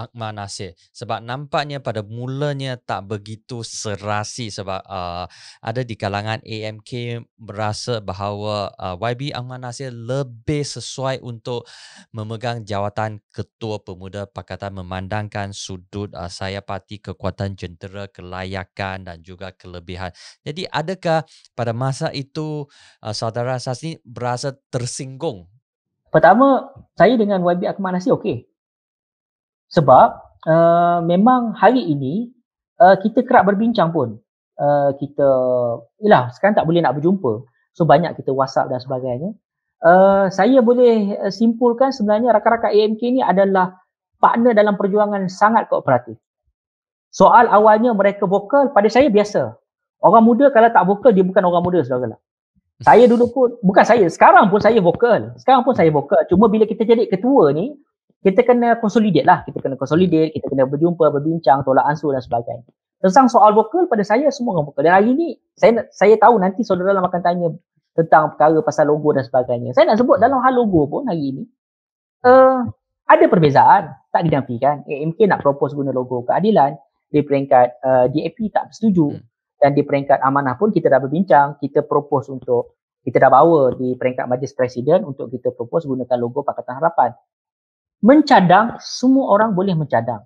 Akmal Nasir sebab nampaknya pada mulanya tak begitu serasi sebab uh, ada di kalangan AMK merasa bahawa uh, ah, YB Akmal Nasir lebih sesuai untuk memegang jawatan Ketua Pemuda Pakatan memandangkan sudut uh, saya parti kekuatan jentera kelayakan dan juga kelebihan jadi adakah pada masa itu uh, saudara Sasni berasa tersinggung Pertama, saya dengan YB Akmal Nasir okey. Sebab uh, memang hari ini uh, kita kerap berbincang pun. Uh, kita, yelah sekarang tak boleh nak berjumpa. So banyak kita WhatsApp dan sebagainya. Uh, saya boleh simpulkan sebenarnya rakan-rakan AMK ni adalah partner dalam perjuangan sangat kooperatif. Soal awalnya mereka vokal pada saya biasa. Orang muda kalau tak vokal dia bukan orang muda saudara saya dulu pun, bukan saya, sekarang pun saya vokal. Sekarang pun saya vokal. Cuma bila kita jadi ketua ni, kita kena consolidate lah. Kita kena consolidate, kita kena berjumpa, berbincang, tolak ansur dan sebagainya. Tentang soal vokal, pada saya semua orang vokal. Dan hari ni, saya saya tahu nanti saudara dalam akan tanya tentang perkara pasal logo dan sebagainya. Saya nak sebut dalam hal logo pun hari ni, uh, ada perbezaan, tak dinafikan. AMK eh, nak propose guna logo keadilan, di peringkat uh, eh, DAP tak bersetuju. Hmm dan di peringkat amanah pun kita dah berbincang kita propose untuk kita dah bawa di peringkat majlis presiden untuk kita propose gunakan logo Pakatan Harapan mencadang semua orang boleh mencadang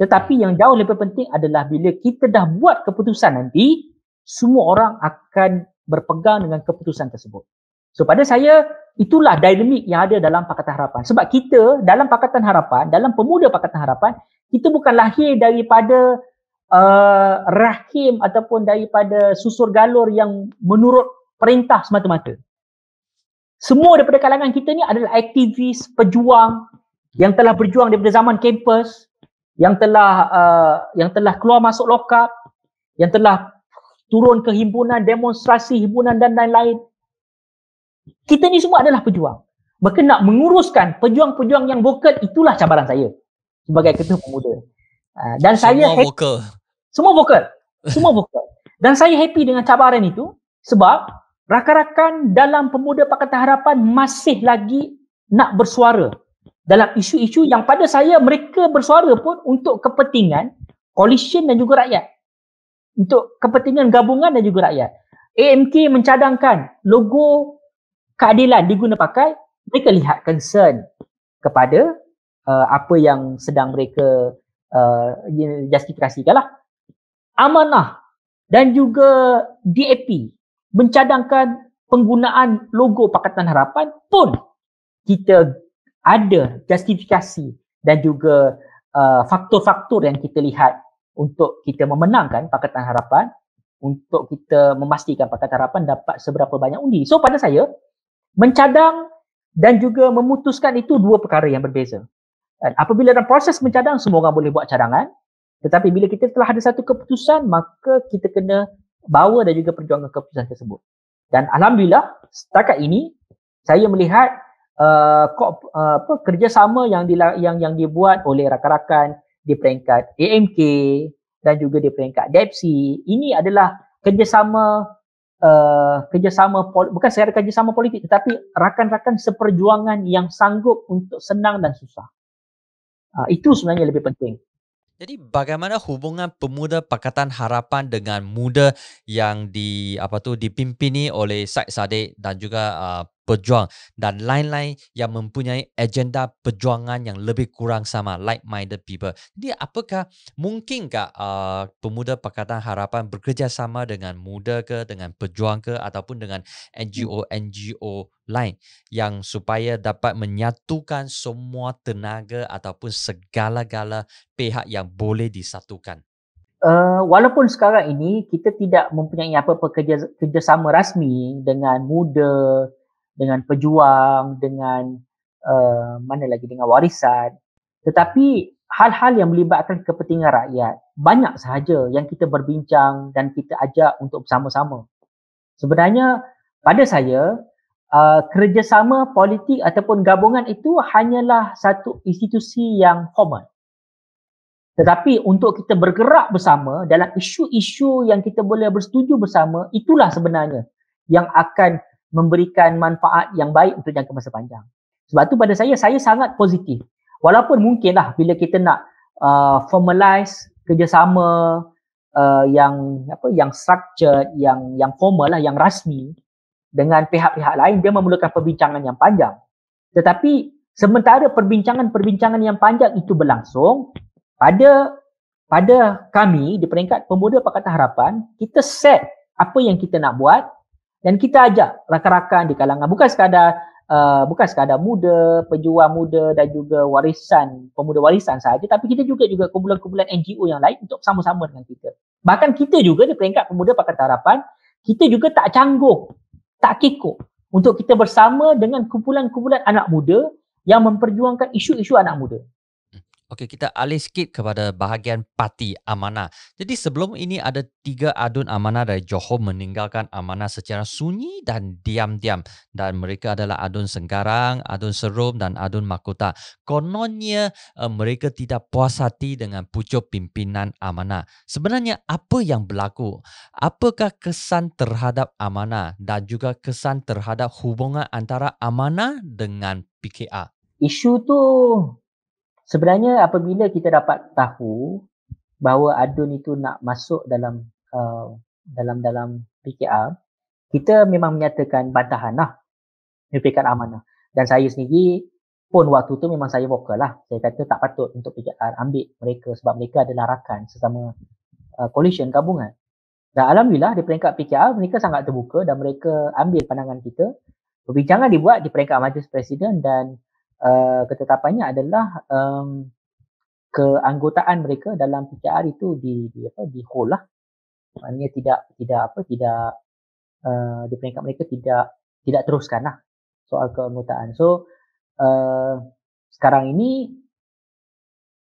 tetapi yang jauh lebih penting adalah bila kita dah buat keputusan nanti semua orang akan berpegang dengan keputusan tersebut so pada saya itulah dinamik yang ada dalam Pakatan Harapan sebab kita dalam Pakatan Harapan dalam pemuda Pakatan Harapan kita bukan lahir daripada Eh, rahim ataupun daripada susur galur yang menurut perintah semata-mata. Semua daripada kalangan kita ni adalah aktivis, pejuang yang telah berjuang daripada zaman kampus, yang telah uh, yang telah keluar masuk lokap, yang telah turun ke himpunan demonstrasi, himpunan dan lain-lain. Kita ni semua adalah pejuang. Maka nak menguruskan pejuang-pejuang yang vokal itulah cabaran saya sebagai ketua pemuda. Uh, dan semua saya vokal. Semua vokal. Semua <laughs> vokal. Dan saya happy dengan cabaran itu sebab rakan-rakan dalam pemuda Pakatan Harapan masih lagi nak bersuara dalam isu-isu yang pada saya mereka bersuara pun untuk kepentingan coalition dan juga rakyat. Untuk kepentingan gabungan dan juga rakyat. AMK mencadangkan logo keadilan diguna pakai, mereka lihat concern kepada uh, apa yang sedang mereka uh, justifikasikan lah amanah dan juga DAP mencadangkan penggunaan logo Pakatan Harapan pun kita ada justifikasi dan juga uh, faktor-faktor yang kita lihat untuk kita memenangkan Pakatan Harapan untuk kita memastikan Pakatan Harapan dapat seberapa banyak undi. So pada saya mencadang dan juga memutuskan itu dua perkara yang berbeza. Dan apabila dalam proses mencadang semua orang boleh buat cadangan tetapi bila kita telah ada satu keputusan, maka kita kena bawa dan juga perjuangan keputusan tersebut. Dan alhamdulillah setakat ini saya melihat uh, kok, uh, apa kerjasama yang di, yang yang dibuat oleh rakan-rakan di peringkat AMK dan juga di peringkat DPC e ini adalah kerjasama uh, kerjasama politik bukan secara kerjasama politik tetapi rakan-rakan seperjuangan yang sanggup untuk senang dan susah. Uh, itu sebenarnya lebih penting. Jadi bagaimana hubungan pemuda Pakatan Harapan dengan muda yang di apa tu dipimpini oleh Said Sadiq dan juga uh, pejuang dan lain-lain yang mempunyai agenda perjuangan yang lebih kurang sama like-minded people. Jadi apakah mungkinkah uh, pemuda Pakatan Harapan bekerjasama dengan muda ke dengan pejuang ke ataupun dengan hmm. NGO-NGO lain yang supaya dapat menyatukan semua tenaga ataupun segala-gala pihak yang boleh disatukan? Uh, walaupun sekarang ini kita tidak mempunyai apa-apa kerjasama rasmi dengan muda, dengan pejuang, dengan uh, mana lagi dengan warisan. Tetapi hal-hal yang melibatkan kepentingan rakyat banyak sahaja yang kita berbincang dan kita ajak untuk bersama-sama. Sebenarnya pada saya uh, kerjasama politik ataupun gabungan itu hanyalah satu institusi yang common. Tetapi untuk kita bergerak bersama dalam isu-isu yang kita boleh bersetuju bersama itulah sebenarnya yang akan memberikan manfaat yang baik untuk jangka masa panjang. Sebab tu pada saya, saya sangat positif. Walaupun mungkinlah bila kita nak uh, formalize kerjasama uh, yang apa yang structured, yang yang formal lah, yang rasmi dengan pihak-pihak lain, dia memerlukan perbincangan yang panjang. Tetapi sementara perbincangan-perbincangan yang panjang itu berlangsung, pada pada kami di peringkat pemuda Pakatan Harapan, kita set apa yang kita nak buat dan kita ajak rakan-rakan di kalangan bukan sekadar Uh, bukan sekadar muda, pejuang muda dan juga warisan, pemuda warisan saja. tapi kita juga juga kumpulan-kumpulan NGO yang lain untuk sama-sama dengan kita. Bahkan kita juga di peringkat pemuda Pakatan Harapan, kita juga tak canggung, tak kikuk untuk kita bersama dengan kumpulan-kumpulan anak muda yang memperjuangkan isu-isu anak muda. Okey, kita alih sikit kepada bahagian parti amanah. Jadi sebelum ini ada tiga adun amanah dari Johor meninggalkan amanah secara sunyi dan diam-diam. Dan mereka adalah adun Senggarang, adun Serum dan adun Makota. Kononnya eh, mereka tidak puas hati dengan pucuk pimpinan amanah. Sebenarnya apa yang berlaku? Apakah kesan terhadap amanah dan juga kesan terhadap hubungan antara amanah dengan PKR? Isu tu Sebenarnya apabila kita dapat tahu bahawa adun itu nak masuk dalam uh, dalam dalam PKR, kita memang menyatakan bantahan lah. PKR amanah. Dan saya sendiri pun waktu tu memang saya vokal lah. Saya kata tak patut untuk PKR ambil mereka sebab mereka adalah rakan sesama uh, coalition gabungan. Dan Alhamdulillah di peringkat PKR mereka sangat terbuka dan mereka ambil pandangan kita. Perbincangan dibuat di peringkat Majlis Presiden dan uh, ketetapannya adalah um, keanggotaan mereka dalam PKR itu di, di apa di whole lah. Maknanya tidak tidak apa tidak uh, di peringkat mereka tidak tidak teruskan lah soal keanggotaan. So uh, sekarang ini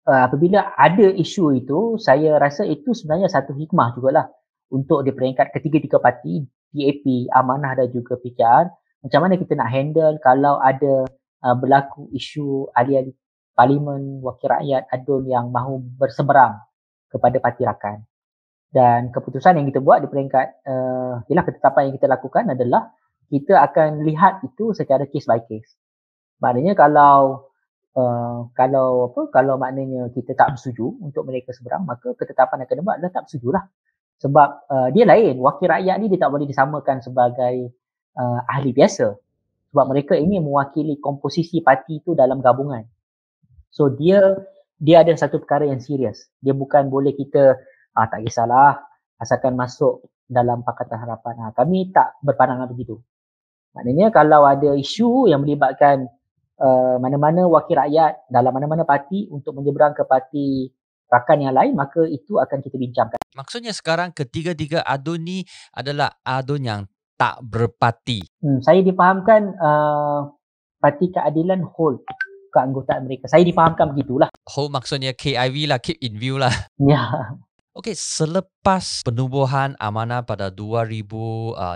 uh, apabila ada isu itu, saya rasa itu sebenarnya satu hikmah juga lah untuk di peringkat ketiga-tiga parti DAP, Amanah dan juga PKR macam mana kita nak handle kalau ada Uh, berlaku isu ahli-ahli parlimen wakil rakyat adun yang mahu berseberang kepada parti rakan dan keputusan yang kita buat di peringkat uh, ialah ketetapan yang kita lakukan adalah kita akan lihat itu secara case by case maknanya kalau uh, kalau apa kalau maknanya kita tak bersuju untuk mereka seberang maka ketetapan yang kena buat adalah tak bersuju lah sebab uh, dia lain wakil rakyat ni dia tak boleh disamakan sebagai uh, ahli biasa sebab mereka ini mewakili komposisi parti itu dalam gabungan. So dia dia ada satu perkara yang serius. Dia bukan boleh kita ah tak kisahlah asalkan masuk dalam Pakatan Harapan. Ah, kami tak berpandangan begitu. Maknanya kalau ada isu yang melibatkan uh, mana-mana wakil rakyat dalam mana-mana parti untuk menyeberang ke parti rakan yang lain maka itu akan kita bincangkan. Maksudnya sekarang ketiga-tiga adun ni adalah adun yang tak berparti. Hmm, saya difahamkan uh, parti keadilan hold keanggotaan mereka. Saya difahamkan begitulah. Hold maksudnya KIV lah, keep in view lah. Ya. Yeah. <laughs> Okey, selepas penubuhan amanah pada 2015, 6 ah,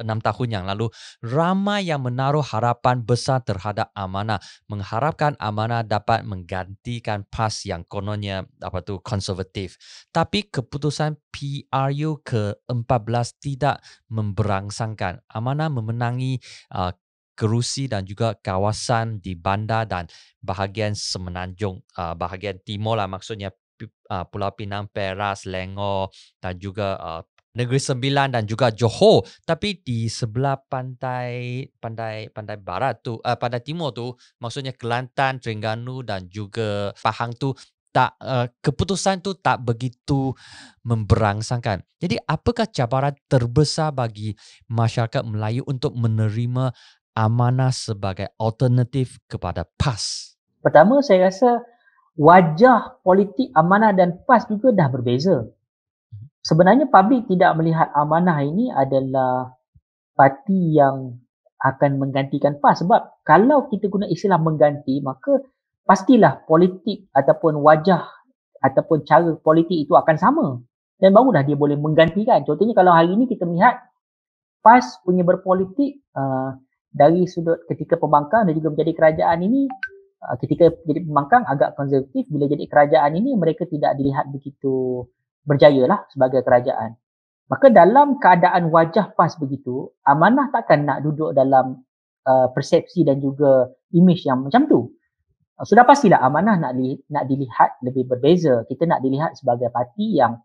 tahun yang lalu, ramai yang menaruh harapan besar terhadap amanah, mengharapkan amanah dapat menggantikan PAS yang kononnya apa tu konservatif. Tapi keputusan PRU ke-14 tidak memberangsangkan. Amanah memenangi uh, kerusi dan juga kawasan di bandar dan bahagian semenanjung, uh, bahagian timur lah maksudnya uh, Pulau Pinang, Perak, Selangor dan juga uh, Negeri Sembilan dan juga Johor tapi di sebelah pantai pantai pantai barat tu uh, pantai timur tu maksudnya Kelantan, Terengganu dan juga Pahang tu tak uh, keputusan tu tak begitu memberangsangkan. Jadi apakah cabaran terbesar bagi masyarakat Melayu untuk menerima amanah sebagai alternatif kepada PAS? Pertama saya rasa wajah politik amanah dan PAS juga dah berbeza. Sebenarnya publik tidak melihat amanah ini adalah parti yang akan menggantikan PAS sebab kalau kita guna istilah mengganti maka pastilah politik ataupun wajah ataupun cara politik itu akan sama dan barulah dia boleh menggantikan. Contohnya kalau hari ini kita melihat PAS punya berpolitik uh, dari sudut ketika pembangkang dan juga menjadi kerajaan ini Ah, ketika jadi pembangkang agak konservatif bila jadi kerajaan ini mereka tidak dilihat begitu berjaya lah sebagai kerajaan. Maka dalam keadaan wajah PAS begitu, amanah takkan nak duduk dalam uh, persepsi dan juga imej yang macam tu. Ah, sudah pastilah amanah nak li, nak dilihat lebih berbeza. Kita nak dilihat sebagai parti yang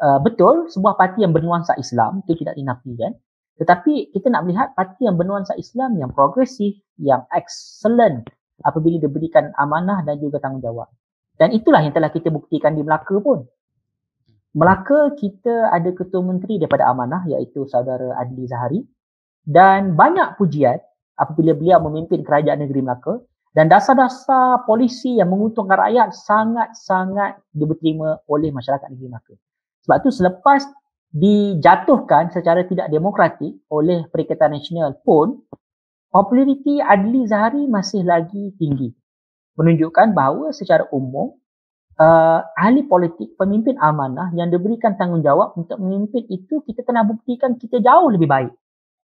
uh, betul sebuah parti yang bernuansa Islam itu tidak dinafikan. Kan? Tetapi kita nak melihat parti yang bernuansa Islam yang progresif, yang excellent, apabila diberikan amanah dan juga tanggungjawab. Dan itulah yang telah kita buktikan di Melaka pun. Melaka kita ada ketua menteri daripada amanah iaitu saudara Adli Zahari dan banyak pujian apabila beliau memimpin kerajaan negeri Melaka dan dasar-dasar polisi yang menguntungkan rakyat sangat-sangat diterima oleh masyarakat negeri Melaka. Sebab tu selepas dijatuhkan secara tidak demokratik oleh Perikatan Nasional pun populariti Adli Zahari masih lagi tinggi menunjukkan bahawa secara umum uh, ahli politik pemimpin amanah yang diberikan tanggungjawab untuk memimpin itu kita telah buktikan kita jauh lebih baik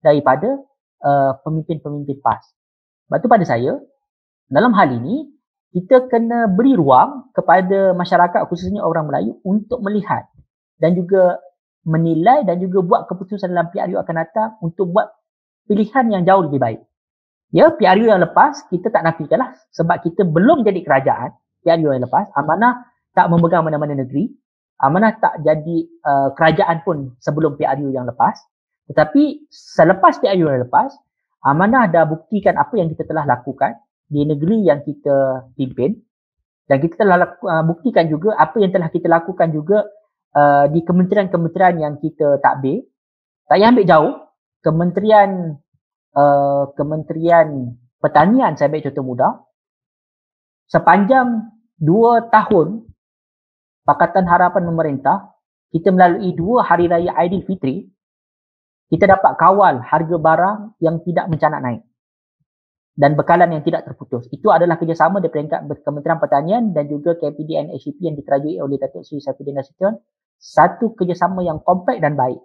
daripada uh, pemimpin-pemimpin PAS. Sebab itu pada saya dalam hal ini kita kena beri ruang kepada masyarakat khususnya orang Melayu untuk melihat dan juga menilai dan juga buat keputusan dalam PRU akan datang untuk buat pilihan yang jauh lebih baik. Ya, PRU yang lepas kita tak lah sebab kita belum jadi kerajaan. PRU yang lepas amanah tak memegang mana-mana negeri. Amanah tak jadi uh, kerajaan pun sebelum PRU yang lepas. Tetapi selepas PRU yang lepas, amanah dah buktikan apa yang kita telah lakukan di negeri yang kita pimpin dan kita telah laku, uh, buktikan juga apa yang telah kita lakukan juga uh, di kementerian-kementerian yang kita takbir. Tak payah ambil jauh, kementerian Eh, Kementerian Pertanian saya ambil contoh mudah sepanjang 2 tahun Pakatan Harapan Pemerintah kita melalui dua hari raya Aidilfitri kita dapat kawal harga barang yang tidak mencanak naik dan bekalan yang tidak terputus. Itu adalah kerjasama di peringkat Kementerian Pertanian dan juga KPDN SCP yang diterajui oleh Datuk Seri Safiuddin Nasution. Satu kerjasama yang kompak dan baik.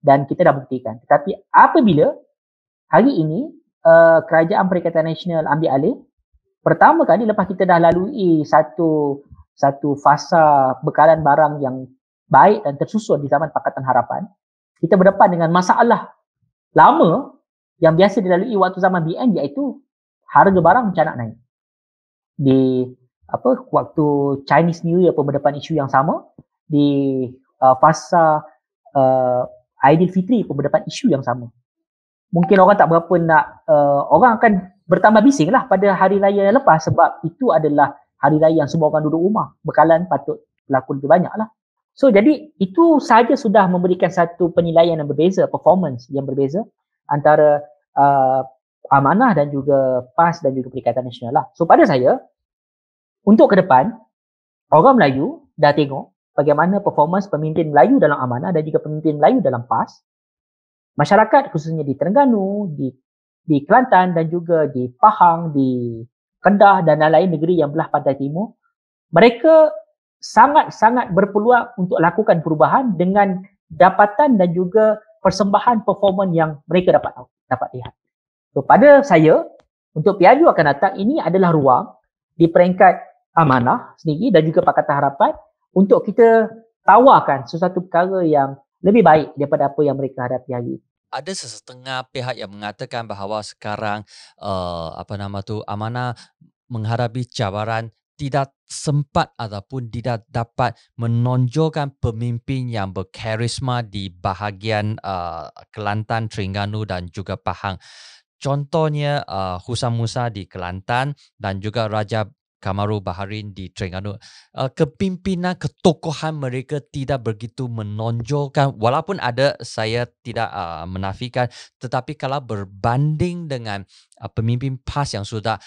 Dan kita dah buktikan. Tetapi apabila hari ini uh, kerajaan perikatan nasional ambil alih pertama kali lepas kita dah lalui satu satu fasa bekalan barang yang baik dan tersusun di zaman pakatan harapan kita berdepan dengan masalah lama yang biasa dilalui waktu zaman BN iaitu harga barang macam nak naik di apa waktu Chinese New Year pun berdepan isu yang sama di uh, fasa uh, Aidilfitri pun berdepan isu yang sama mungkin orang tak berapa nak uh, orang akan bertambah bising lah pada hari raya yang lepas sebab itu adalah hari raya yang semua orang duduk rumah bekalan patut laku lebih banyak lah so jadi itu saja sudah memberikan satu penilaian yang berbeza performance yang berbeza antara uh, amanah dan juga PAS dan juga Perikatan Nasional lah so pada saya untuk ke depan orang Melayu dah tengok bagaimana performance pemimpin Melayu dalam amanah dan juga pemimpin Melayu dalam PAS masyarakat khususnya di Terengganu, di di Kelantan dan juga di Pahang, di Kedah dan lain-lain negeri yang belah pantai timur, mereka sangat-sangat berpeluang untuk lakukan perubahan dengan dapatan dan juga persembahan performan yang mereka dapat tahu, dapat lihat. So, pada saya, untuk PIU akan datang, ini adalah ruang di peringkat amanah sendiri dan juga Pakatan Harapan untuk kita tawarkan sesuatu perkara yang lebih baik daripada apa yang mereka hadapi hari ini. Ada sesetengah pihak yang mengatakan bahawa sekarang uh, apa nama tu amanah mengharapi cabaran tidak sempat ataupun tidak dapat menonjolkan pemimpin yang berkarisma di bahagian uh, Kelantan, Terengganu dan juga Pahang. Contohnya uh, eh, Husam Musa di Kelantan dan juga Raja Kamaru Baharin di Terengganu. Uh, kepimpinan ketokohan mereka tidak begitu menonjolkan walaupun ada saya tidak uh, menafikan tetapi kalau berbanding dengan uh, pemimpin PAS yang sudah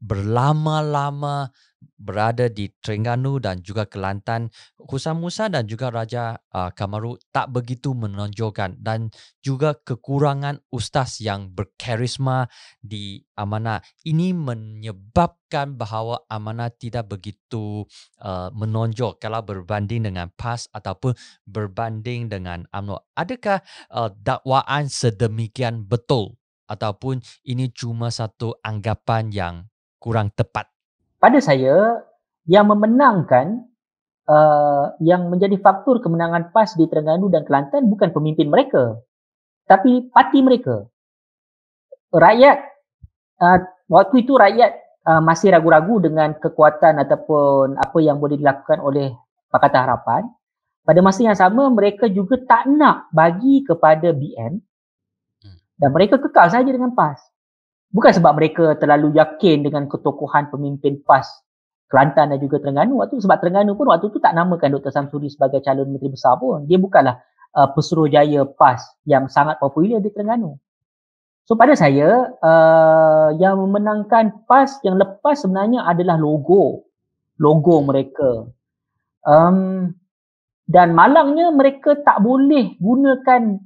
berlama-lama berada di Terengganu dan juga Kelantan, Husam Musa dan juga Raja uh, Kamaru tak begitu menonjolkan dan juga kekurangan ustaz yang berkarisma di Amana Ini menyebabkan bahawa Amana tidak begitu uh, menonjol kalau berbanding dengan PAS ataupun berbanding dengan Amno. Adakah uh, dakwaan sedemikian betul ataupun ini cuma satu anggapan yang kurang tepat? pada saya yang memenangkan uh, yang menjadi faktor kemenangan PAS di Terengganu dan Kelantan bukan pemimpin mereka tapi parti mereka rakyat uh, waktu itu rakyat uh, masih ragu-ragu dengan kekuatan ataupun apa yang boleh dilakukan oleh Pakatan Harapan pada masa yang sama mereka juga tak nak bagi kepada BN hmm. dan mereka kekal saja dengan PAS bukan sebab mereka terlalu yakin dengan ketokohan pemimpin PAS Kelantan dan juga Terengganu waktu itu, sebab Terengganu pun waktu itu tak namakan Dr. Samsuri sebagai calon menteri besar pun dia bukanlah uh, pesuruh jaya PAS yang sangat popular di Terengganu so pada saya uh, yang memenangkan PAS yang lepas sebenarnya adalah logo logo mereka um, dan malangnya mereka tak boleh gunakan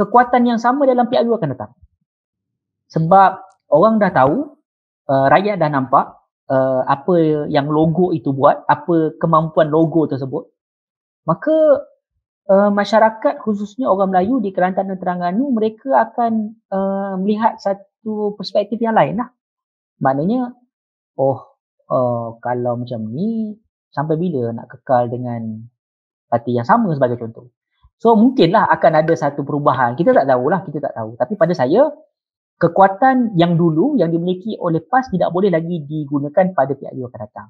kekuatan yang sama dalam PRU akan datang sebab orang dah tahu uh, rakyat dah nampak uh, apa yang logo itu buat apa kemampuan logo tersebut maka uh, masyarakat khususnya orang Melayu di Kelantan dan Terengganu mereka akan uh, melihat satu perspektif yang lain lah maknanya oh uh, kalau macam ni sampai bila nak kekal dengan parti yang sama sebagai contoh so mungkinlah akan ada satu perubahan kita tak tahulah kita tak tahu tapi pada saya kekuatan yang dulu yang dimiliki oleh PAS tidak boleh lagi digunakan pada pihak yang akan datang.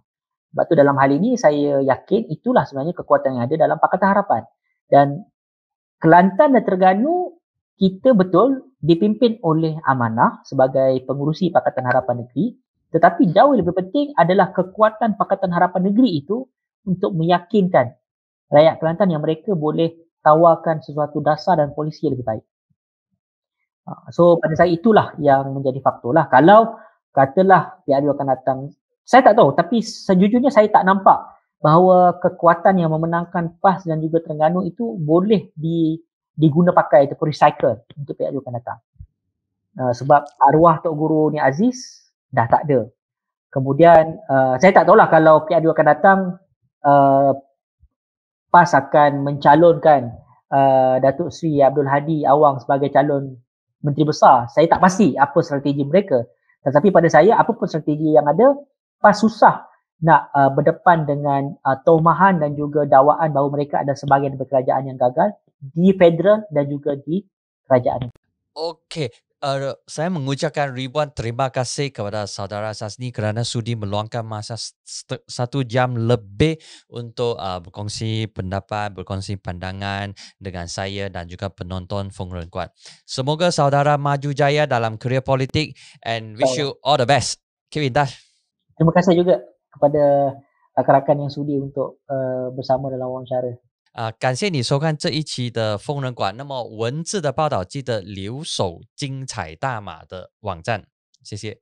Sebab tu dalam hal ini saya yakin itulah sebenarnya kekuatan yang ada dalam Pakatan Harapan. Dan Kelantan dan Terengganu kita betul dipimpin oleh amanah sebagai pengurusi Pakatan Harapan Negeri tetapi jauh lebih penting adalah kekuatan Pakatan Harapan Negeri itu untuk meyakinkan rakyat Kelantan yang mereka boleh tawarkan sesuatu dasar dan polisi yang lebih baik. Ha, so pada saya itulah yang menjadi faktor lah. Kalau katalah PRU akan datang, saya tak tahu tapi sejujurnya saya tak nampak bahawa kekuatan yang memenangkan PAS dan juga Terengganu itu boleh di, diguna pakai atau recycle untuk PRU akan datang. Uh, sebab arwah Tok Guru ni Aziz dah tak ada. Kemudian uh, saya tak tahulah kalau PRU akan datang uh, PAS akan mencalonkan uh, Datuk Sri Abdul Hadi Awang sebagai calon menteri besar. Saya tak pasti apa strategi mereka. Tetapi pada saya apa pun strategi yang ada pas susah nak uh, berdepan dengan uh, tomahan dan juga dakwaan bahawa mereka ada sebahagian kerajaan yang gagal di federal dan juga di kerajaan. Okey uh, saya mengucapkan ribuan terima kasih kepada saudara Sasni kerana sudi meluangkan masa satu jam lebih untuk uh, berkongsi pendapat, berkongsi pandangan dengan saya dan juga penonton Fung Ren Kuat. Semoga saudara maju jaya dalam kerja politik and wish you all the best. Kevin Dash. Terima kasih juga kepada rakan-rakan uh, yang sudi untuk uh, bersama dalam wawancara. 啊，感谢你收看这一期的疯人馆。那么文字的报道，记得留守精彩大马的网站，谢谢。